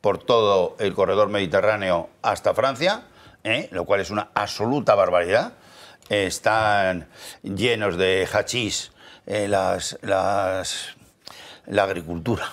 por todo el corredor mediterráneo hasta Francia, ¿eh? lo cual es una absoluta barbaridad. Están llenos de hachís eh, las, la agricultura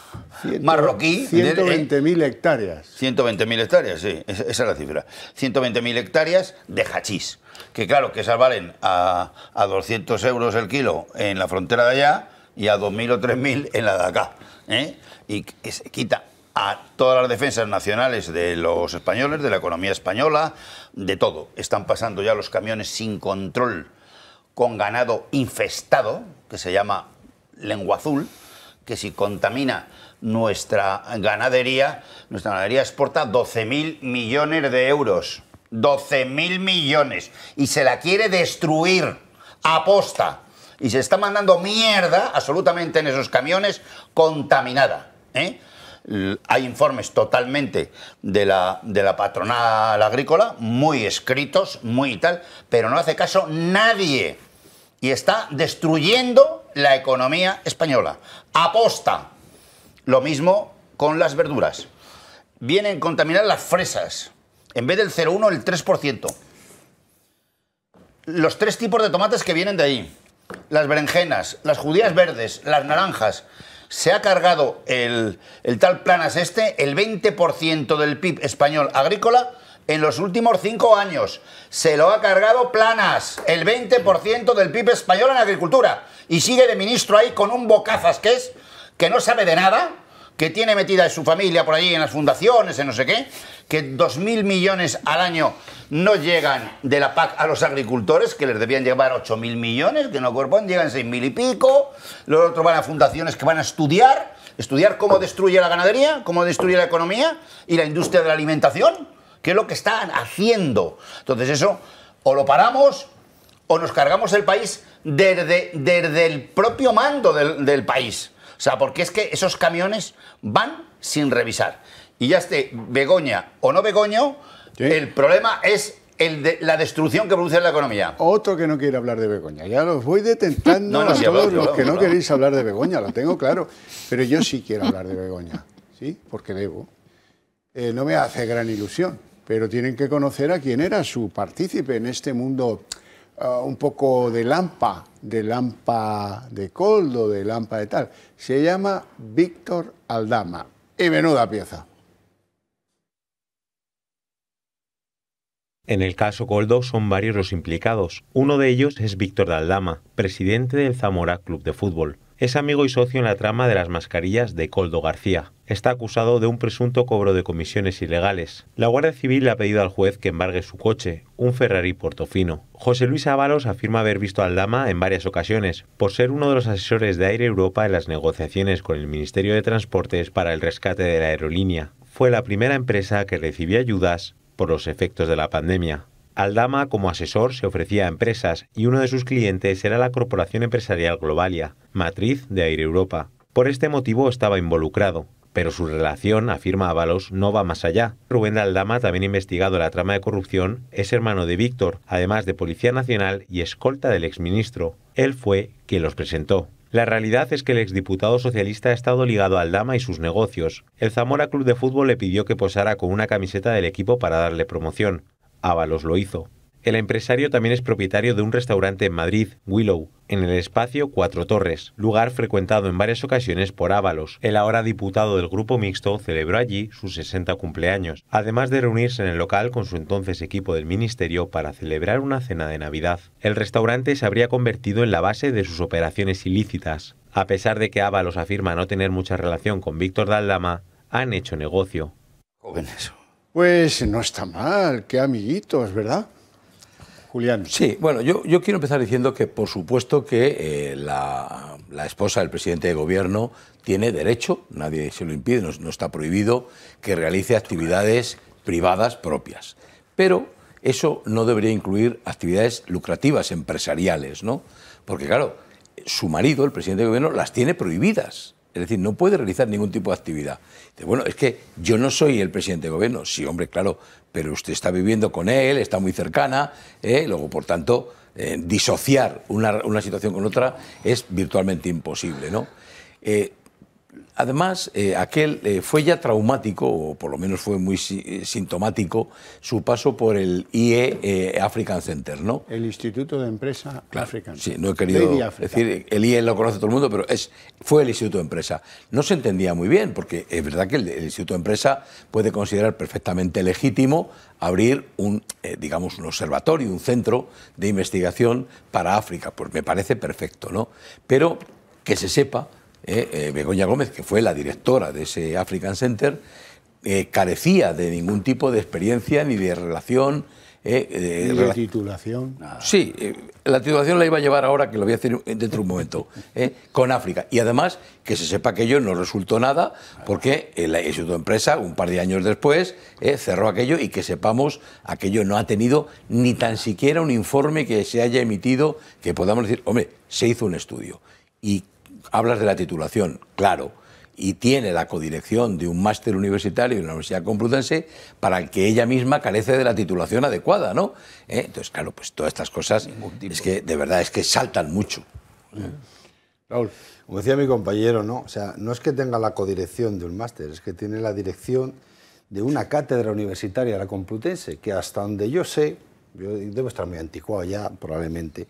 marroquí. 120.000 eh, hectáreas. 120.000 hectáreas, sí, esa, es la cifra. 120.000 hectáreas de hachís, que claro, que esas valen a, a 200 euros el kilo en la frontera de allá y a 2.000 o 3.000 en la de acá. ¿eh? Y se quita a todas las defensas nacionales de los españoles, de la economía española, de todo. Están pasando ya los camiones sin control con ganado infestado, que se llama lengua azul, que si contamina nuestra ganadería, nuestra ganadería exporta 12.000 millones de euros. 12.000 millones. Y se la quiere destruir aposta y se está mandando mierda absolutamente en esos camiones contaminada. ¿eh? Hay informes totalmente de la, de la patronal agrícola, muy escritos, muy tal, pero no hace caso nadie. Y está destruyendo la economía española. Aposta. Lo mismo con las verduras. Vienen a contaminar las fresas. En vez del 0,1, el 3%. Los tres tipos de tomates que vienen de ahí las berenjenas, las judías verdes, las naranjas. Se ha cargado el, el tal Planas este, el 20% del PIB español agrícola en los últimos cinco años. Se lo ha cargado Planas, el 20% del PIB español en agricultura. Y sigue de ministro ahí con un bocazas que es, que no sabe de nada, que tiene metida su familia por allí en las fundaciones, en no sé qué, que 2.000 millones al año no llegan de la PAC a los agricultores, que les debían llevar 8.000 millones, que no corresponden, llegan 6.000 y pico, los otros van a fundaciones que van a estudiar, estudiar cómo destruye la ganadería, cómo destruye la economía y la industria de la alimentación, que es lo que están haciendo. Entonces eso, o lo paramos o nos cargamos el país desde, desde el propio mando del país. O sea, porque es que esos camiones van sin revisar. Y ya esté Begoña o no Begoño, el problema es el de, la destrucción que produce la economía. Otro que no quiere hablar de Begoña. Ya los voy detentando [LAUGHS] no, a todos los que no queréis hablar de Begoña, lo tengo claro. Pero yo sí quiero hablar de Begoña, ¿sí? Porque debo. Eh, no me hace gran ilusión, pero tienen que conocer a quién era su partícipe en este mundo Ah, un poco de lampa, de lampa de coldo, de lampa de tal. Se llama Víctor Aldama. Y menuda pieza. En el caso Coldo son varios los implicados. Uno de ellos es Víctor Aldama... presidente del Zamora Club de Fútbol es amigo y socio en la trama de las mascarillas de Coldo García. Está acusado de un presunto cobro de comisiones ilegales. La Guardia Civil le ha pedido al juez que embargue su coche, un Ferrari Portofino. José Luis Ábalos afirma haber visto al Dama en varias ocasiones, por ser uno de los asesores de Aire Europa en las negociaciones con el Ministerio de Transportes para el rescate de la aerolínea. Fue la primera empresa que recibió ayudas por los efectos de la pandemia. Aldama como asesor se ofrecía a empresas y uno de sus clientes era la Corporación Empresarial Globalia, matriz de Aire Europa. Por este motivo estaba involucrado, pero su relación, afirma Avalos, no va más allá. Rubén de Aldama, también investigado la trama de corrupción, es hermano de Víctor, además de Policía Nacional y escolta del exministro. Él fue quien los presentó. La realidad es que el exdiputado socialista ha estado ligado a Aldama y sus negocios. El Zamora Club de Fútbol le pidió que posara con una camiseta del equipo para darle promoción. Ábalos lo hizo. El empresario también es propietario de un restaurante en Madrid, Willow, en el espacio Cuatro Torres, lugar frecuentado en varias ocasiones por Ábalos. El ahora diputado del grupo mixto celebró allí sus 60 cumpleaños, además de reunirse en el local con su entonces equipo del ministerio para celebrar una cena de Navidad. El restaurante se habría convertido en la base de sus operaciones ilícitas. A pesar de que Ábalos afirma no tener mucha relación con Víctor Daldama, han hecho negocio. Jóvenes. Pues no está mal, qué amiguitos, ¿verdad? Julián. Sí, bueno, yo, quiero empezar diciendo que por supuesto que eh, la, esposa del presidente de gobierno tiene derecho, nadie se lo impide, no, no está prohibido que realice actividades privadas propias. Pero eso no debería incluir actividades lucrativas, empresariales, ¿no? Porque claro, su marido, el presidente de gobierno, las tiene prohibidas. Es decir, no puede realizar ningún tipo de actividad bueno, es que yo no soy el presidente de gobierno. Sí, hombre, claro, pero usted está viviendo con él, está muy cercana, ¿eh? luego, por tanto, eh, disociar una, situación con otra es virtualmente imposible, ¿no? Eh, Además, eh, aquel eh, fue ya traumático, o por lo menos fue muy eh, sintomático, su paso por el IE African Center, ¿no? El Instituto de Empresa African. Sí, no he querido decir, el IE lo conoce todo el mundo, pero es, fue el Instituto de Empresa. No se entendía muy bien, porque es verdad que el, Instituto de Empresa puede considerar perfectamente legítimo abrir un, digamos, un observatorio, un centro de investigación para África. Pues me parece perfecto, ¿no? Pero que se sepa eh, eh, Begoña Gómez, que fue la directora de ese African Center, eh, carecía de ningún tipo de experiencia ni de relación. de titulación. Ah. Sí, la titulación la iba a llevar ahora, que lo voy a hacer dentro de un momento, con África. Y además, que se sepa que aquello no resultó nada, porque la empresa, un par de años después, cerró aquello y que sepamos, aquello no ha tenido ni tan siquiera un informe que se haya emitido que podamos decir, hombre, se hizo un estudio. Y Hablas de la titulación, claro, y tiene la codirección de un máster universitario en la Universidad Complutense para que ella misma carece de la titulación adecuada, ¿no? ¿Eh? Entonces, claro, pues todas estas cosas es que de verdad es que saltan mucho. Raúl. Como decía mi compañero, ¿no? O sea, no es que tenga la codirección de un máster, es que tiene la dirección de una cátedra universitaria, la Complutense, que hasta donde yo sé, yo debo estar muy anticuado ya probablemente,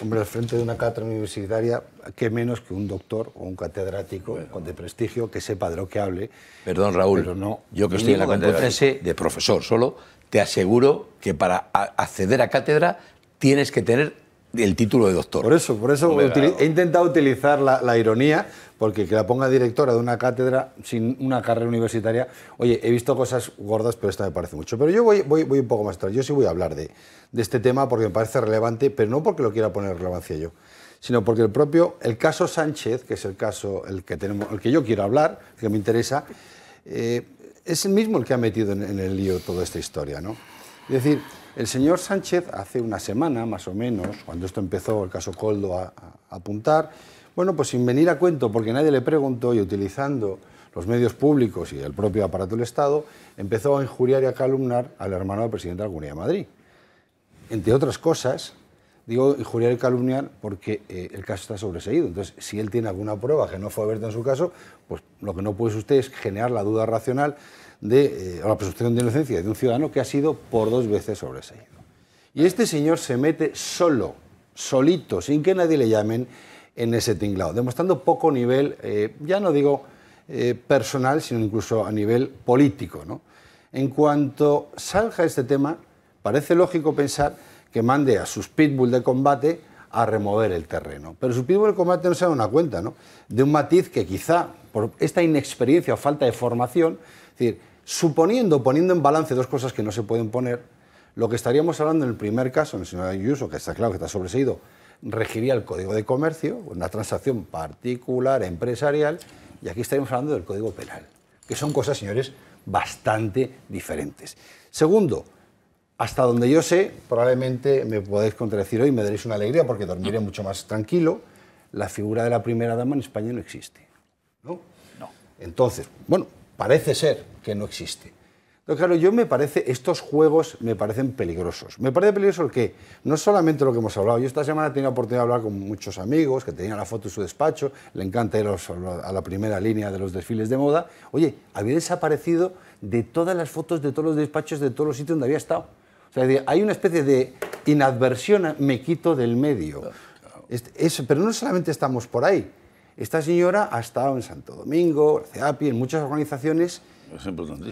Hombre, al frente de una cátedra universitaria, qué menos que un doctor o un catedrático de prestigio que sepa de lo que hable. Perdón, Raúl, no, yo que estoy en la cátedra de profesor solo, te aseguro que para acceder a cátedra tienes que tener el título de doctor. Por eso, por eso he intentado utilizar la, ironía, porque que la ponga directora de una cátedra sin una carrera universitaria, oye, he visto cosas gordas, pero esta me parece mucho. Pero yo voy, voy, voy un poco más atrás, yo sí voy a hablar de, este tema porque me parece relevante, pero no porque lo quiera poner relevancia yo sino porque el propio, el caso Sánchez, que es el caso el que, tenemos, el que yo quiero hablar, que me interesa, eh, es el mismo el que ha metido en el lío toda esta historia. ¿no? Es decir, el señor Sánchez hace una semana, más o menos, cuando esto empezó el caso Coldo a, apuntar, bueno, pues sin venir a cuento, porque nadie le preguntó y utilizando los medios públicos y el propio aparato del Estado, empezó a injuriar y a calumnar al hermano del presidente de la Comunidad de Madrid. Entre otras cosas, digo injuriar y calumniar porque eh, el caso está sobreseído. Entonces, si él tiene alguna prueba que no fue abierta en su caso, pues lo que no puede usted es generar la duda racional de eh, la presunción de inocencia de un ciudadano que ha sido por dos veces sobreseído. Y este señor se mete solo, solito, sin que nadie le llamen, en ese tinglado, demostrando poco nivel, eh, ya no digo eh, personal, sino incluso a nivel político. ¿no? En cuanto salga este tema, parece lógico pensar que mande a sus pitbull de combate a remover el terreno. Pero su pitbull de combate no se dan una cuenta ¿no? de un matiz que quizá por esta inexperiencia o falta de formación es decir, suponiendo, poniendo en balance dos cosas que no se pueden poner, lo que estaríamos hablando en el primer caso, en el señor Ayuso, que está claro que está sobreseído, regiría el Código de Comercio, una transacción particular, empresarial, y aquí estaríamos hablando del Código Penal, que son cosas, señores, bastante diferentes. Segundo, hasta donde yo sé, probablemente me podéis contradecir hoy, y me daréis una alegría porque dormiré mucho más tranquilo, la figura de la primera dama en España no existe. ¿no? No. Entonces, bueno, parece ser que no existe. claro, yo me parece, estos juegos me parecen peligrosos. Me parece peligroso el que, no solamente lo que hemos hablado, yo esta semana he tenido la oportunidad de hablar con muchos amigos que tenían la foto en su despacho, le encanta ir a la primera línea de los desfiles de moda. Oye, había desaparecido de todas las fotos, de todos los despachos, de todos los sitios donde había estado. O sea, hay una especie de inadversión, me quito del medio. Este, pero no solamente estamos por ahí, esta señora ha estado en Santo Domingo, en CEAPI, en muchas organizaciones,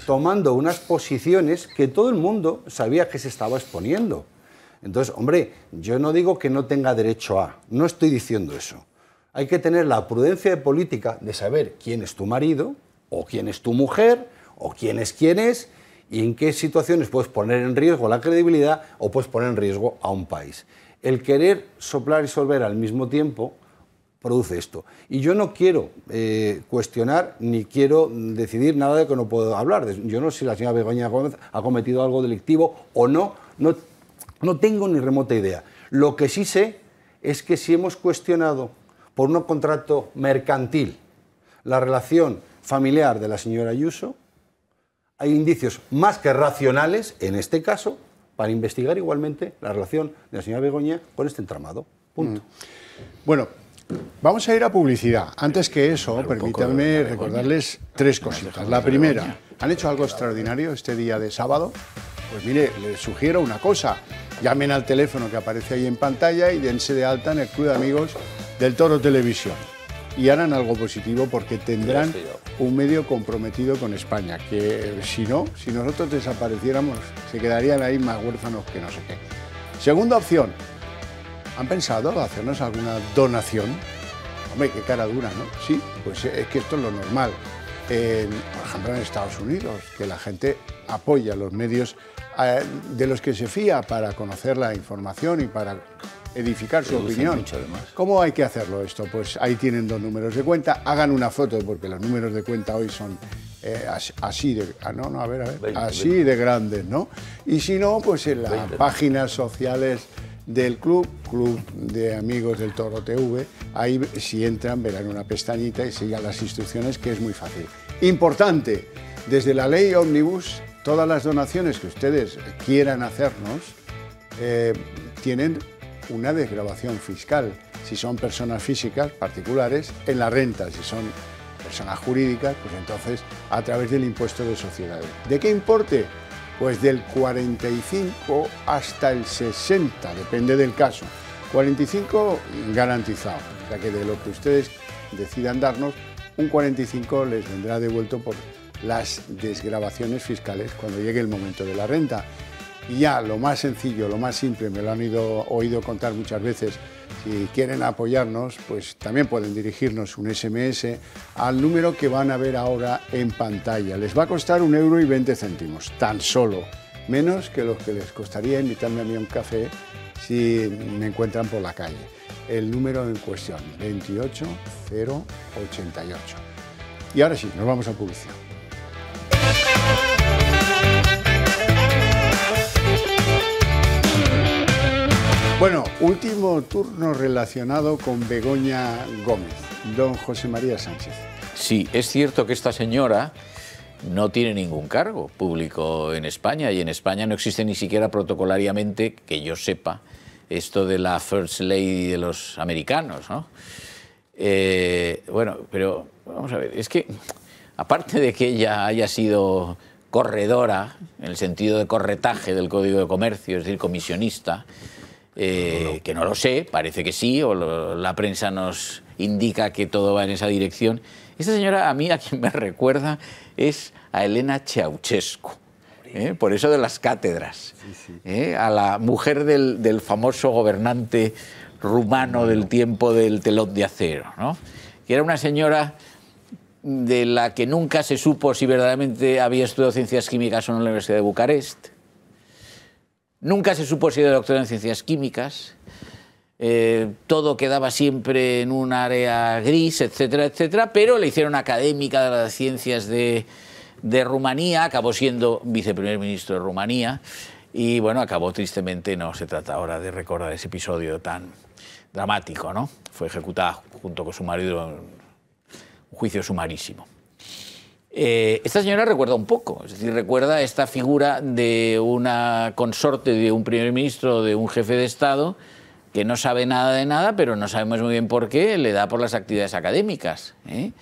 tomando unas posiciones que todo el mundo sabía que se estaba exponiendo. Entonces, hombre, yo no digo que no tenga derecho a, no estoy diciendo eso. Hay que tener la prudencia de política de saber quién es tu marido, o quién es tu mujer, o quién es quién es, y en qué situaciones puedes poner en riesgo la credibilidad o puedes poner en riesgo a un país. El querer soplar y solver al mismo tiempo produce esto. Y yo no quiero eh, cuestionar ni quiero decidir nada de que no puedo hablar. Yo no sé si la señora Begoña ha cometido algo delictivo o no, no, no tengo ni remota idea. Lo que sí sé es que si hemos cuestionado por un contrato mercantil la relación familiar de la señora Ayuso, hay indicios más que racionales, en este caso, para investigar igualmente la relación de la señora Begoña con este entramado. Punto. Mm. Bueno, Vamos a ir a publicidad. Antes que eso, permítanme recordarles tres cositas. La primera, ¿han hecho algo extraordinario este día de sábado? Pues mire, les sugiero una cosa. Llamen al teléfono que aparece ahí en pantalla y dense de alta en el Club de Amigos del Toro Televisión. Y harán algo positivo porque tendrán un medio comprometido con España, que eh, si no, si nosotros desapareciéramos, se quedarían ahí más huérfanos que no sé qué. Segunda opción, ¿Han pensado hacernos alguna donación? Hombre, qué cara dura, ¿no? Sí, pues es que esto es lo normal. por ejemplo, en Estados Unidos, que la gente apoya los medios eh, de los que se fía para conocer la información y para edificar su opinión. ¿Cómo hay que hacerlo esto? Pues ahí tienen dos números de cuenta, hagan una foto, porque los números de cuenta hoy son eh, así de... Ah, no, no, a ver, a ver. así de grandes, ¿no? Y si no, pues en las páginas sociales del club, Club de Amigos del Toro TV. Ahí si entran verán una pestañita y sigan las instrucciones que es muy fácil. Importante, desde la ley Omnibus, todas las donaciones que ustedes quieran hacernos eh, tienen una desgrabación fiscal. Si son personas físicas, particulares, en la renta. Si son personas jurídicas, pues entonces a través del impuesto de sociedades. ¿De qué importe? pues del 45 hasta el 60, depende del caso. 45 garantizado, ya que de lo que ustedes decidan darnos, un 45 les vendrá devuelto por las desgrabaciones fiscales cuando llegue el momento de la renta. Y ya lo más sencillo, lo más simple, me lo han ido, oído contar muchas veces, si quieren apoyarnos, pues también pueden dirigirnos un SMS al número que van a ver ahora en pantalla. Les va a costar un euro y 20 céntimos, tan solo, menos que lo que les costaría invitarme a mí a un café si me encuentran por la calle. El número en cuestión, 28088. Y ahora sí, nos vamos a publicidad. Bueno, último turno relacionado con Begoña Gómez, don José María Sánchez. Sí, es cierto que esta señora no tiene ningún cargo público en España y en España no existe ni siquiera protocolariamente, que yo sepa, esto de la First Lady de los americanos. ¿no? Eh, bueno, pero vamos a ver, es que aparte de que ella haya sido corredora, en el sentido de corretaje del Código de Comercio, es decir, comisionista, eh, que no lo sé, parece que sí, o la prensa nos indica que todo va en esa dirección. Esta señora a mí a quien me [LAUGHS] recuerda es a Elena Ceausescu, ¿eh? Por eso de las cátedras, ¿eh? a la mujer del, famoso gobernante rumano del tiempo del telón de acero, ¿no? que era una señora de la que nunca se supo si verdaderamente había estudiado ciencias químicas o en la Universidad de Bucarest, Nunca se supo si era doctor en ciencias químicas. Eh, todo quedaba siempre en un área gris, etcétera, etcétera, pero le hicieron académica de las ciencias de, de Rumanía, acabó siendo viceprimer ministro de Rumanía y bueno, acabó tristemente, no se trata ahora de recordar ese episodio tan dramático, ¿no? Fue ejecutada junto con su marido en un juicio sumarísimo. Eh, esta señora recuerda un poco, es decir, recuerda esta figura de una consorte, de un primer ministro, de un jefe de Estado, que no sabe nada de nada, pero no sabemos muy bien por qué, le da por las actividades académicas. ¿eh?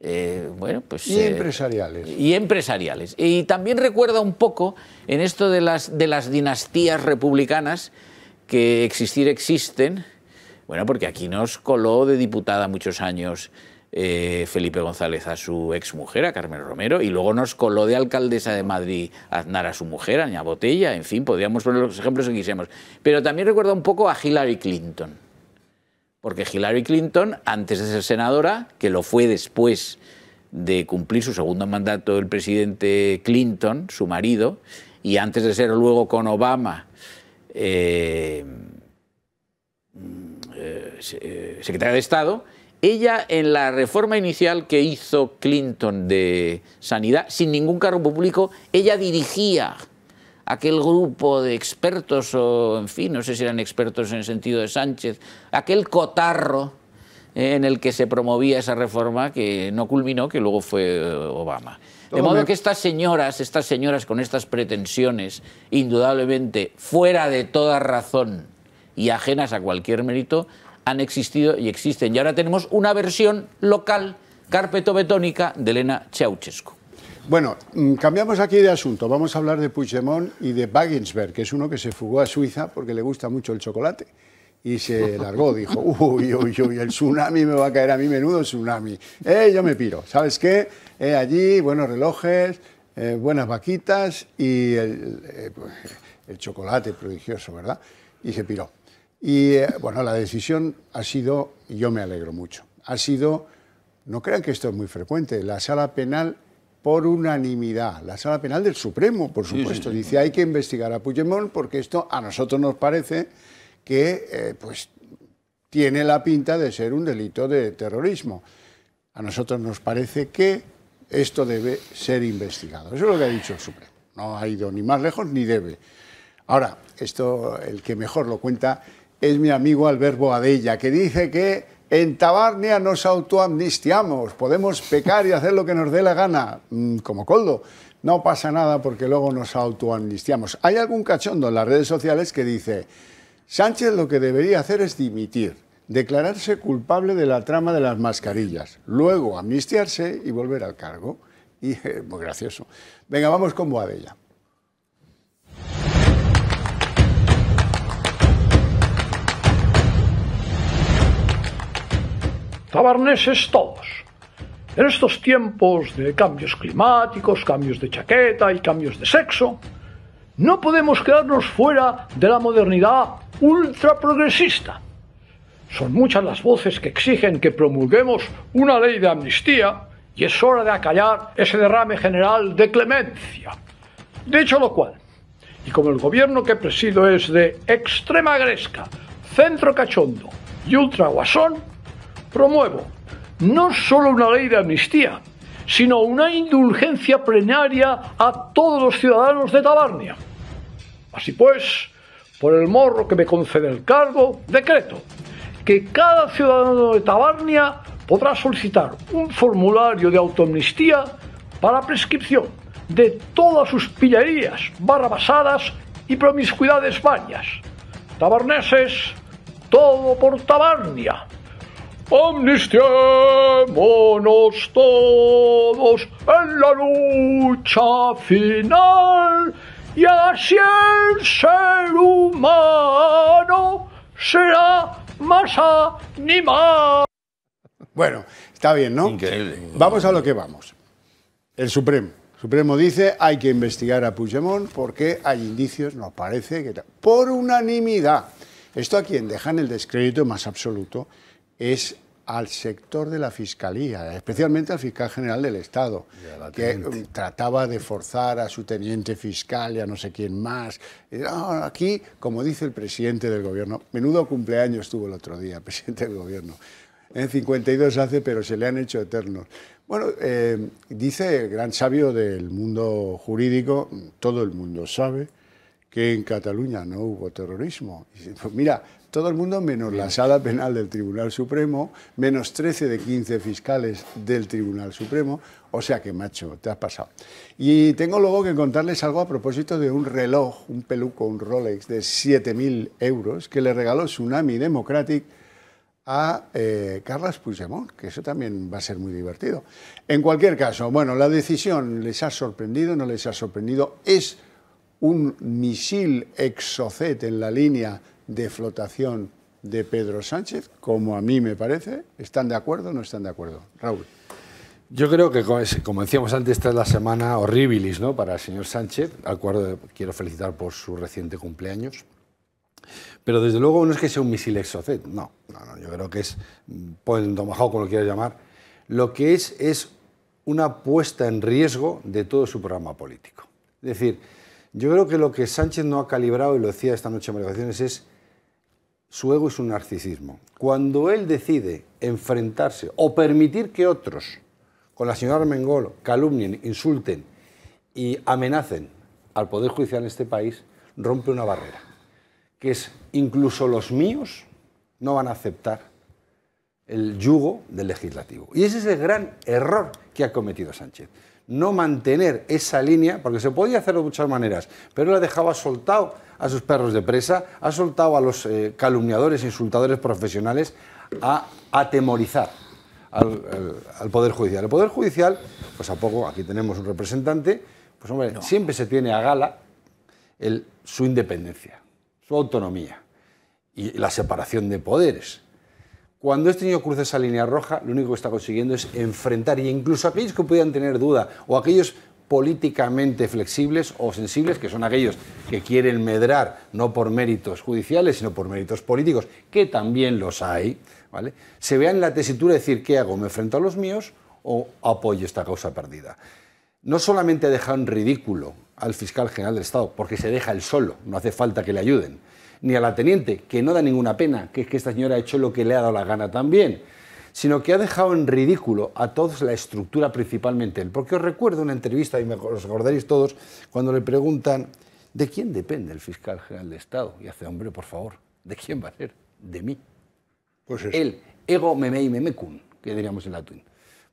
Eh, bueno, pues, y empresariales. y empresariales. Y también recuerda un poco en esto de las, de las dinastías republicanas que existir existen. Bueno, porque aquí nos coló de diputada muchos años eh, Felipe González a su mujer... a Carmen Romero, y luego nos coló de alcaldesa de Madrid Aznar a su mujer, Aña Botella, en fin, podríamos poner los ejemplos que quisiéramos. Pero también recuerda un poco a Hillary Clinton, porque Hillary Clinton, antes de ser senadora, que lo fue después de cumplir su segundo mandato el presidente Clinton, su marido, y antes de ser luego con Obama eh, mm, eh, secretaria de Estado, ella en la reforma inicial que hizo Clinton de sanidad, sin ningún cargo público, ella dirigía aquel grupo de expertos, o en fin, no sé si eran expertos en el sentido de Sánchez, aquel cotarro eh, en el que se promovía esa reforma que no culminó, que luego fue eh, Obama. De modo que estas señoras, estas señoras con estas pretensiones, indudablemente fuera de toda razón y ajenas a cualquier mérito, han existido y existen. Y ahora tenemos una versión local carpetobetónica de Elena Ceausescu. Bueno, mm, cambiamos aquí de asunto. Vamos a hablar de Puigdemont y de Baginsberg, que es uno que se fugó a Suiza porque le gusta mucho el chocolate. Y se [LAUGHS] largó, dijo, uy, uy, uy, el tsunami me va a caer a mí, menudo tsunami. Eh, yo me piro, ¿sabes qué? Eh, allí, buenos relojes, eh, buenas vaquitas y el, eh, pues, el chocolate prodigioso, ¿verdad? Y se piró. Y bueno, la decisión ha sido, y yo me alegro mucho, ha sido, no crean que esto es muy frecuente, la sala penal por unanimidad, la sala penal del Supremo, por supuesto, dice hay que investigar a Puigdemont porque esto a nosotros nos parece que eh, pues, tiene la pinta de ser un delito de terrorismo. A nosotros nos parece que esto debe ser investigado. Eso es lo que ha dicho el Supremo. No ha ido ni más lejos ni debe. Ahora, esto el que mejor lo cuenta es mi amigo Albert Boadella, que dice que en Tabarnia nos autoamnistiamos, podemos pecar y hacer lo que nos dé la gana, mm, como coldo. No pasa nada porque luego nos autoamnistiamos. Hay algún cachondo en las redes sociales que dice, Sánchez lo que debería hacer es dimitir, declararse culpable de la trama de las mascarillas, luego amnistiarse y volver al cargo. Y [LAUGHS] muy gracioso. Venga, vamos con Boadella. Tabarneses todos. En estos tiempos de cambios climáticos, cambios de chaqueta y cambios de sexo, no podemos quedarnos fuera de la modernidad ultra progresista. Son muchas las voces que exigen que promulguemos una ley de amnistía y es hora de acallar ese derrame general de clemencia. Dicho lo cual, y como el gobierno que presido es de extrema gresca, centro cachondo y ultra guasón, promuevo no solo una ley de amnistía, sino una indulgencia plenaria a todos los ciudadanos de Tabarnia. Así pues, por el morro que me concede el cargo, decreto que cada ciudadano de Tabarnia podrá solicitar un formulario de autoamnistía para prescripción de todas sus pillerías, barrabasadas y promiscuidades bañas, Tabarneses, todo por Tabarnia. Amnistiémonos todos en la lucha final y así el ser humano será más animado. Bueno, está bien, ¿no? Increíble. Vamos a lo que vamos. El Supremo. Supremo dice hay que investigar a Puigdemont porque hay indicios, nos parece que... Por unanimidad. Esto a quien deja en el descrédito más absoluto es al sector de la Fiscalía, especialmente al fiscal general del Estado, que um, trataba de forzar a su teniente fiscal y a no sé quién más. Eh, aquí, como dice el presidente del gobierno, menudo cumpleaños estuvo el otro día, presidente del gobierno. En 52 hace, pero se le han hecho eternos. Bueno, eh, dice el gran sabio del mundo jurídico, todo el mundo sabe que en Cataluña no hubo terrorismo. Pues mira, todo el mundo menos la sala penal del Tribunal Supremo, menos 13 de 15 fiscales del Tribunal Supremo. O sea que, macho, te has pasado. Y tengo luego que contarles algo a propósito de un reloj, un peluco, un Rolex de 7.000 euros que le regaló Tsunami Democratic a eh, Carlas Puigdemont, que eso también va a ser muy divertido. En cualquier caso, bueno, la decisión les ha sorprendido, no les ha sorprendido, es un misil exocet en la línea de flotación de Pedro Sánchez, como a mí me parece. ¿Están de acuerdo o no están de acuerdo? Raúl. Yo creo que, como decíamos antes, esta es la semana horribilis ¿no? para el señor Sánchez, al eh, quiero felicitar por su reciente cumpleaños. Pero desde luego no es que sea un misil exocet, no, no, no yo creo que es, mm, pueden tomahawk como lo quieras llamar, lo que es es una puesta en riesgo de todo su programa político. Es decir, yo creo que lo que Sánchez no ha calibrado, y lo decía esta noche en negociaciones es su ego es un narcisismo. Cuando él decide enfrentarse o permitir que otros, con la señora Armengol, calumnien, insulten y amenacen al Poder Judicial en este país, rompe una barrera, que es incluso los míos no van a aceptar el yugo del legislativo. Y ese es el gran error que ha cometido Sánchez no mantener esa línea, porque se podía hacer de muchas maneras, pero la dejaba soltado a sus perros de presa, ha soltado a los eh, calumniadores, insultadores profesionales, a atemorizar al, Poder Judicial. El Poder Judicial, pues a poco, aquí tenemos un representante, pues hombre, siempre se tiene a gala su independencia, su autonomía y la separación de poderes. Cuando este niño cruza esa línea roja, lo único que está consiguiendo es enfrentar, y incluso aquellos que pudieran tener duda, o aquellos políticamente flexibles o sensibles, que son aquellos que quieren medrar no por méritos judiciales, sino por méritos políticos, que también los hay, ¿vale? se vean la tesitura de decir, ¿qué hago? ¿Me enfrento a los míos o apoyo esta causa perdida? No solamente ha dejado en ridículo al fiscal general del Estado, porque se deja él solo, no hace falta que le ayuden, ni a la teniente, que no da ninguna pena, que es que esta señora ha hecho lo que le ha dado la gana también, sino que ha dejado en ridículo a todos la estructura principalmente él. Porque os recuerdo una entrevista, y me, os acordaréis todos, cuando le preguntan, ¿de quién depende el fiscal general de Estado? Y hace, hombre, por favor, ¿de quién va a ser? De mí. Pues eso. Él, ego memei memecum, que diríamos en latín.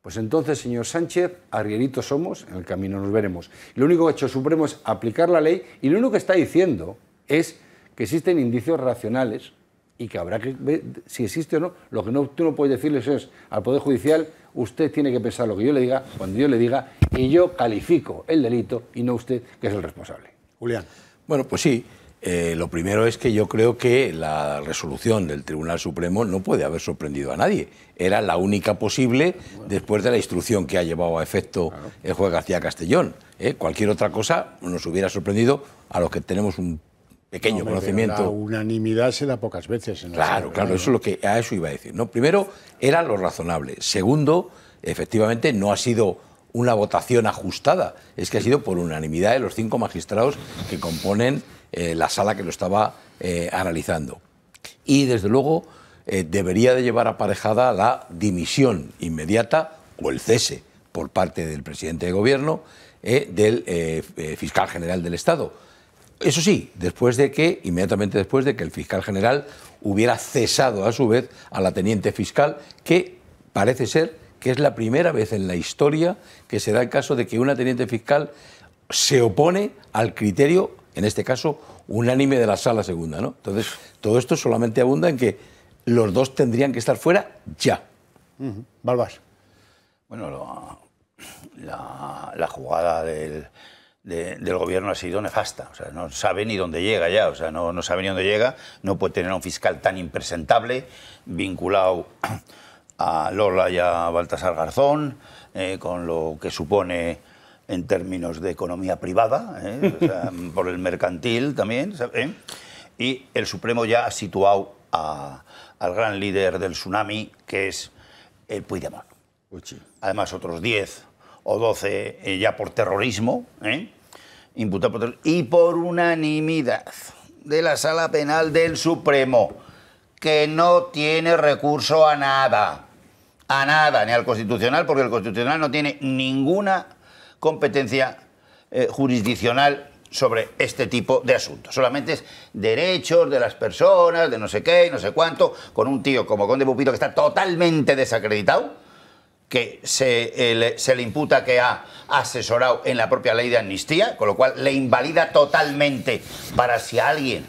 Pues entonces, señor Sánchez, arrieritos somos, en el camino nos veremos. Lo único que ha hecho Supremo es aplicar la ley y lo único que está diciendo es que existen indicios racionales y que habrá que ver si existe o no. Lo que no, tú no puedes decirles es al Poder Judicial, usted tiene que pensar lo que yo le diga, cuando yo le diga, y yo califico el delito y no usted, que es el responsable. Julián. Bueno, pues sí. Eh, lo primero es que yo creo que la resolución del Tribunal Supremo no puede haber sorprendido a nadie. Era la única posible después de la instrucción que ha llevado a efecto el juez García Castellón. ¿eh? cualquier otra cosa nos hubiera sorprendido a los que tenemos un pequeño conocimiento. La unanimidad se da pocas veces. En claro, claro, eso es lo que a eso iba a decir. No, primero era lo razonable. Segundo, efectivamente no ha sido una votación ajustada, es que ha sido por unanimidad de los cinco magistrados que componen eh, la sala que lo estaba eh, analizando. Y desde luego eh, debería de llevar aparejada la dimisión inmediata o el cese por parte del presidente de gobierno del fiscal general del Estado eso sí, después de que, inmediatamente después de que el fiscal general hubiera cesado a su vez a la teniente fiscal, que parece ser que es la primera vez en la historia que se da el caso de que una teniente fiscal se opone al criterio, en este caso, unánime de la sala segunda. ¿no? Entonces, todo esto solamente abunda en que los dos tendrían que estar fuera ya. Uh Bueno, la jugada del del gobierno ha sido nefasta. O sea, no sabe ni dónde llega ya, o sea, no, no sabe ni dónde llega. No puede tener un fiscal tan impresentable, vinculado a Lola y a Baltasar Garzón, eh, con lo que supone en términos de economía privada, eh, [LAUGHS] por el mercantil también. Y el Supremo ya ha situado a, al gran líder del tsunami, que es el Puigdemont. Pues Además, otros 10 o 12 eh, ya por terrorismo, ¿eh? imputado por terrorismo, y por unanimidad de la Sala Penal del Supremo, que no tiene recurso a nada, a nada, ni al Constitucional, porque el Constitucional no tiene ninguna competencia eh, jurisdiccional sobre este tipo de asuntos. Solamente es derechos de las personas, de no sé qué, no sé cuánto, con un tío como Conde Pupito que está totalmente desacreditado, que eh, se, le, imputa que ha asesorado en la propia ley de amnistía, con lo cual le invalida totalmente para si alguien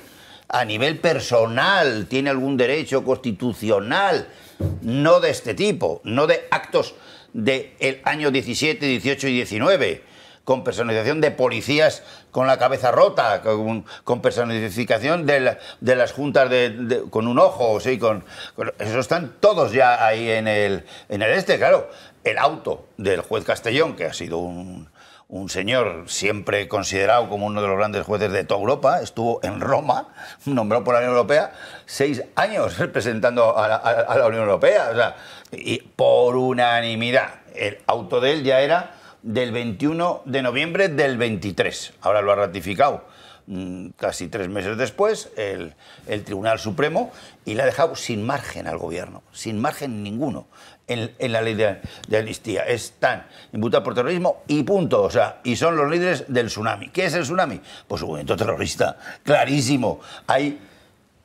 a nivel personal tiene algún derecho constitucional, no de este tipo, no de actos del año 17, 18 y 19 con personalización de policías con la cabeza rota, con, personalización de, las juntas con un ojo, sí, con, eso están todos ya ahí en el, en el este, claro. El auto del juez Castellón, que ha sido un, señor siempre considerado como uno de los grandes jueces de toda Europa, estuvo en Roma, [LAUGHS] nombrado por la Unión Europea, seis años [LAUGHS] representando a la, Unión Europea, o sea, y por unanimidad. El auto de él ya era del 21 de noviembre del 23. Ahora lo ha ratificado mm, casi tres meses después el, Tribunal Supremo y le ha dejado sin margen al gobierno, sin margen ninguno en, la ley de, de, amnistía. Están imputados por terrorismo y punto. O sea, y son los líderes del tsunami. ¿Qué es el tsunami? Pues un movimiento terrorista, clarísimo. Hay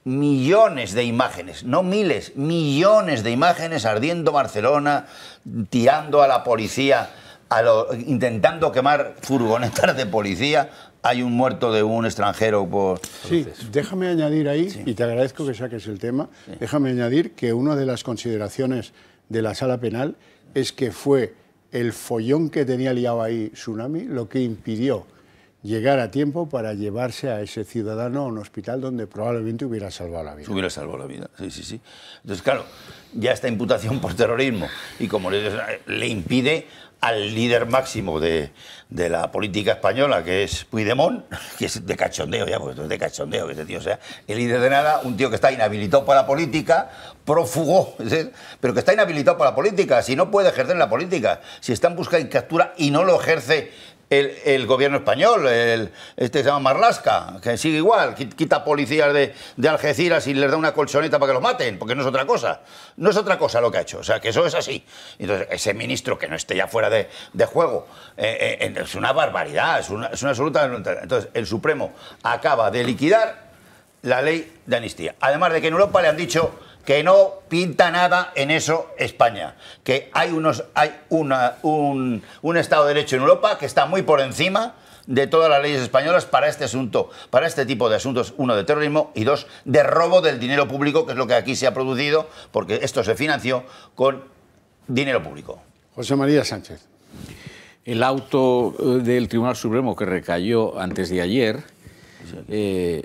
millones de imágenes, no miles, millones de imágenes ardiendo Barcelona, tirando a la policía intentando quemar furgonetas [LAUGHS] de policía, hay un muerto de un extranjero por... Sí, déjame añadir ahí, y te agradezco que saques el tema, déjame añadir que una de las consideraciones de la sala penal es que fue el follón que tenía liado ahí Tsunami lo que impidió llegar a tiempo para llevarse a ese ciudadano a un hospital donde probablemente hubiera salvado la vida. Hubiera salvado la vida, sí, sí, sí. Entonces, claro, ya esta imputación por terrorismo y como le, le impide al líder máximo de, la política española, que es Puigdemont, que es de cachondeo, ya, porque es de cachondeo que este tío sea el líder de nada, un tío que está inhabilitado para la política, prófugo, [LAUGHS] pero que está inhabilitado para la política, si no puede ejercer la política, si está en busca de captura y no lo ejerce el, gobierno español, este se llama Marlasca, que sigue igual, quita policías de, de, Algeciras y les da una colchoneta para que lo maten, porque no es otra cosa. No es otra cosa lo que ha hecho, o sea, que eso es así. Entonces, ese ministro que no esté ya fuera de, juego, eh, eh, es una barbaridad, es una, es una absoluta... Entonces, el Supremo acaba de liquidar la ley de amnistía. Además de que en Europa le han dicho que no pinta nada en eso España, que hay, unos, hay una, un, Estado de Derecho en Europa que está muy por encima de todas las leyes españolas para este asunto, para este tipo de asuntos, uno de terrorismo y dos de robo del dinero público, que es lo que aquí se ha producido, porque esto se financió con dinero público. José María Sánchez. El auto eh, del Tribunal Supremo que recayó antes de ayer eh,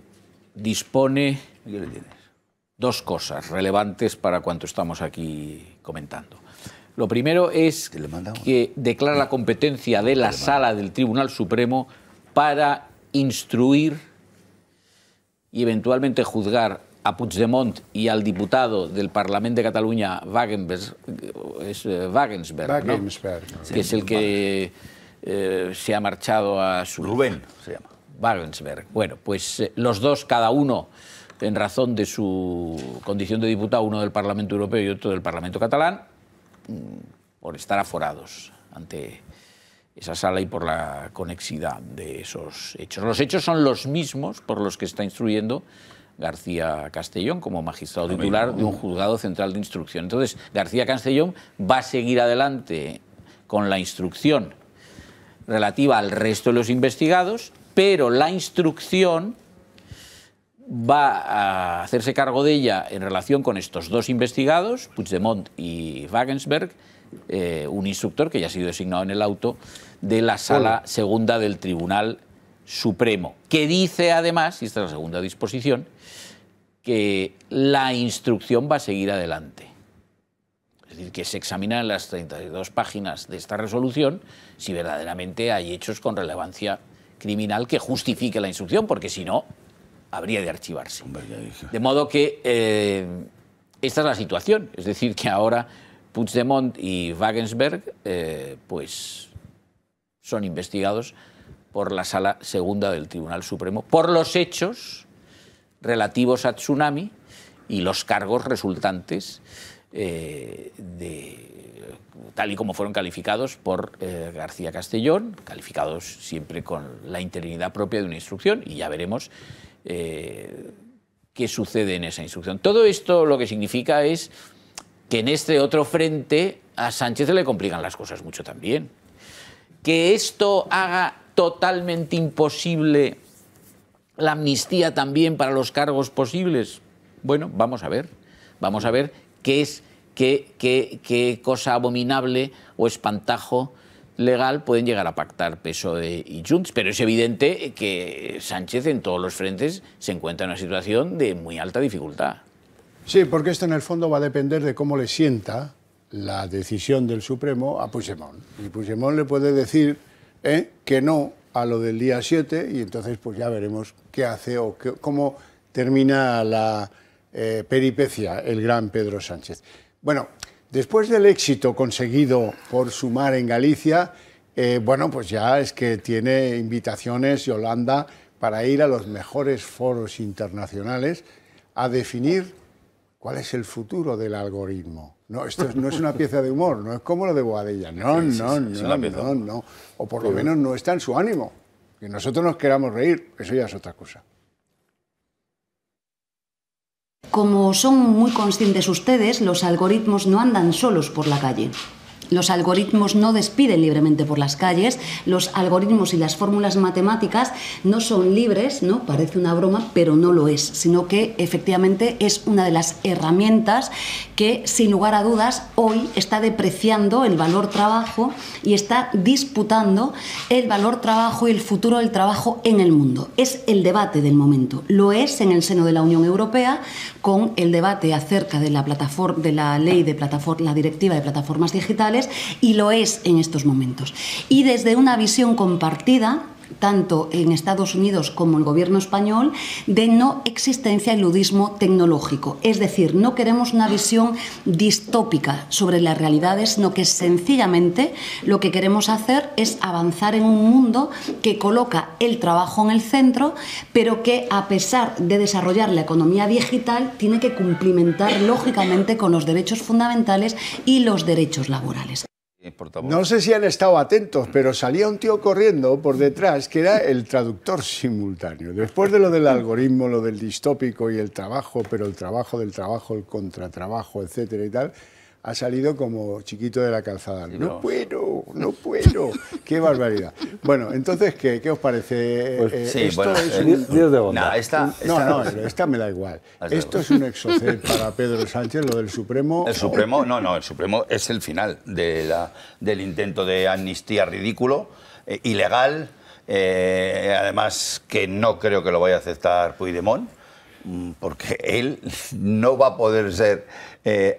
dispone dos cosas relevantes para cuanto estamos aquí comentando. Lo primero es que declara la competencia de la sala del Tribunal Supremo para instruir y eventualmente juzgar a Puigdemont y al diputado del Parlamento de Cataluña, Wagensberg, eh, que es el que eh, se ha marchado a su... Rubén se llama. Wagensberg. Bueno, pues eh, los dos, cada uno en razón de su condición de diputado, uno del Parlamento Europeo y otro del Parlamento Catalán, mm, por estar aforados ante esa sala y por la conexidad de esos hechos. Los hechos son los mismos por los que está instruyendo García Castellón como magistrado titular de un juzgado central de instrucción. Entonces, García Castellón va a seguir adelante con la instrucción relativa al resto de los investigados, pero la instrucción va a hacerse cargo de ella en relación con estos dos investigados, Puigdemont y Wagensberg, eh, un instructor que ya ha sido designado en el auto de la sala segunda del Tribunal Supremo, que dice además, y esta es la segunda disposición, que la instrucción va a seguir adelante. Es decir, que se en las 32 páginas de esta resolución si verdaderamente hay hechos con relevancia criminal que justifique la instrucción, porque si no, habría de archivarse. De modo que eh, esta es la situación. Es decir, que ahora Puigdemont y Wagensberg eh, pues, son investigados por la Sala Segunda del Tribunal Supremo por los hechos relativos a Tsunami y los cargos resultantes eh, de, tal y como fueron calificados por García Castellón, calificados siempre con la interinidad propia de una instrucción, y ya veremos eh, qué sucede en esa instrucción. Todo esto lo que significa es que en este otro frente a Sánchez le complican las cosas mucho también. Que esto haga totalmente imposible la amnistía también para los cargos posibles. Bueno, vamos a ver. Vamos a ver qué es qué cosa abominable o espantajo legal pueden llegar a pactar peso e y Junts, pero es evidente que Sánchez en todos los frentes se encuentra en una situación de muy alta dificultad. Sí, porque esto en el fondo va a depender de cómo le sienta la decisión del Supremo a Puigdemont. Y Puigdemont le puede decir eh, que no a lo del día 7 y entonces pues ya veremos qué hace o cómo termina la eh, peripecia el gran Pedro Sánchez. Bueno, Después del éxito conseguido por Sumar en Galicia, eh, bueno, pues ya es que tiene invitaciones Holanda para ir a los mejores foros internacionales a definir cuál es el futuro del algoritmo. No, esto no es una [LAUGHS] pieza de humor, no es como lo de Boadella. No, no, no, no, no. O por lo menos no está en su ánimo. Que nosotros nos queramos reír, eso ya es otra cosa. Como son muy conscientes ustedes, los algoritmos no andan solos por la calle. Los algoritmos no despiden libremente por las calles, los algoritmos y las fórmulas matemáticas no son libres, ¿no? Parece una broma, pero no lo es, sino que efectivamente es una de las herramientas que sin lugar a dudas hoy está depreciando el valor trabajo y está disputando el valor trabajo y el futuro del trabajo en el mundo. Es el debate del momento. Lo es en el seno de la Unión Europea con el debate acerca de la plataforma de la ley de plataforma, la directiva de plataformas digitales y lo es en estos momentos. Y desde una visión compartida, tanto en Estados Unidos como el gobierno español, de no existencia y ludismo tecnológico. Es decir, no queremos una visión distópica sobre las realidades, sino que sencillamente lo que queremos hacer es avanzar en un mundo que coloca el trabajo en el centro, pero que a pesar de desarrollar la economía digital, tiene que cumplimentar lógicamente con los derechos fundamentales y los derechos laborales. Eh, no sé si han estado atentos, pero salía un tío corriendo por detrás que era el traductor simultáneo. Después de lo del algoritmo, lo del distópico y el trabajo, pero el trabajo del trabajo, el contratrabajo, etcétera y tal, ha salido como chiquito de la calzada. No, puedo, no puedo. [LAUGHS] Qué barbaridad. Bueno, entonces, ¿qué, os parece? Pues eh, esto es eh, de No, no, esta me da igual. [LAUGHS] esto es un exocet para Pedro Sánchez, lo del Supremo. El Supremo, no, no, el Supremo es el final de del intento de amnistía ridículo, eh, ilegal, además que no creo que lo vaya a aceptar Puigdemont, mm, porque [LAUGHS] él no va a poder ser eh,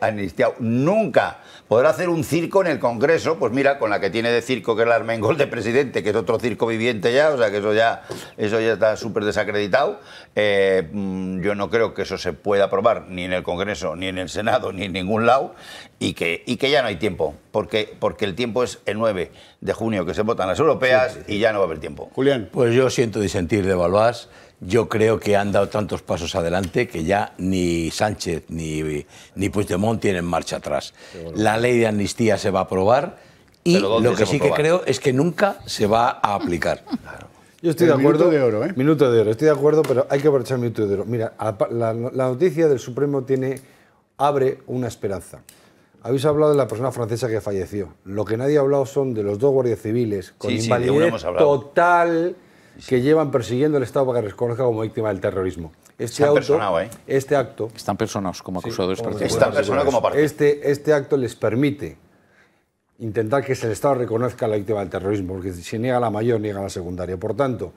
Nunca. Podrá hacer un circo en el Congreso, pues mira, con la que tiene de circo que es la Armengol de presidente, que es otro circo viviente ya, o sea que eso ya, eso ya está súper desacreditado. Eh, mm, yo no creo que eso se pueda aprobar ni en el Congreso, ni en el Senado, ni en ningún lado, y que, y que ya no hay tiempo, porque, porque el tiempo es el 9 de junio, que se votan las europeas, y ya no va a haber tiempo. Julián. Pues yo siento disentir de Balbás yo creo que han dado tantos pasos adelante que ya ni Sánchez ni, ni Puigdemont tienen marcha atrás. La ley de amnistía se va a aprobar y lo que sí que creo es que nunca se va a aplicar. [LAUGHS] Yo estoy de acuerdo. Minuto de oro, ¿eh? Minuto de oro, estoy de acuerdo, pero hay que aprovechar el minuto de oro. Mira, la, noticia del Supremo tiene, abre una esperanza. Habéis hablado de la persona francesa que falleció. Lo que nadie ha hablado son de los dos guardias civiles con invalidez total que llevan persiguiendo el Estado para que reconozca como víctima del terrorismo. Este, ¿eh? este acto. Están personados como acusados Están como este, este, acto les permite intentar que el Estado reconozca la víctima del terrorismo, porque si niega la mayor, niega la secundaria. Por tanto,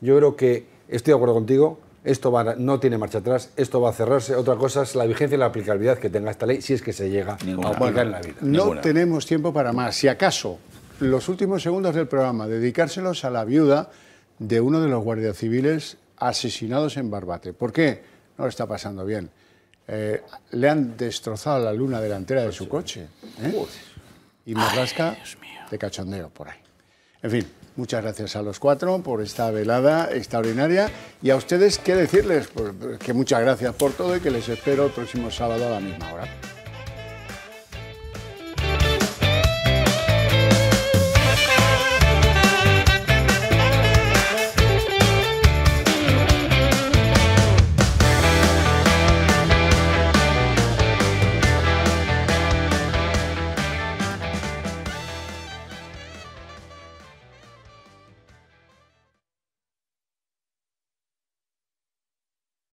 yo creo que estoy de acuerdo contigo, esto no tiene marcha atrás, esto va a cerrarse. Otra cosa es la vigencia y la aplicabilidad que tenga esta ley, si es que se llega a aplicar en la vida. No tenemos tiempo para más. Si acaso los últimos segundos del programa, dedicárselos a la viuda de uno de los guardias civiles asesinados en Barbate. ¿Por qué? No lo está pasando bien. Eh, le han destrozado la luna delantera de su coche. ¿eh? Y me rasca de cachondeo por ahí. En fin, muchas gracias a los cuatro por esta velada extraordinaria. Y a ustedes, ¿qué decirles? Pues, pues, que muchas gracias por todo y que les espero el próximo sábado a la misma hora.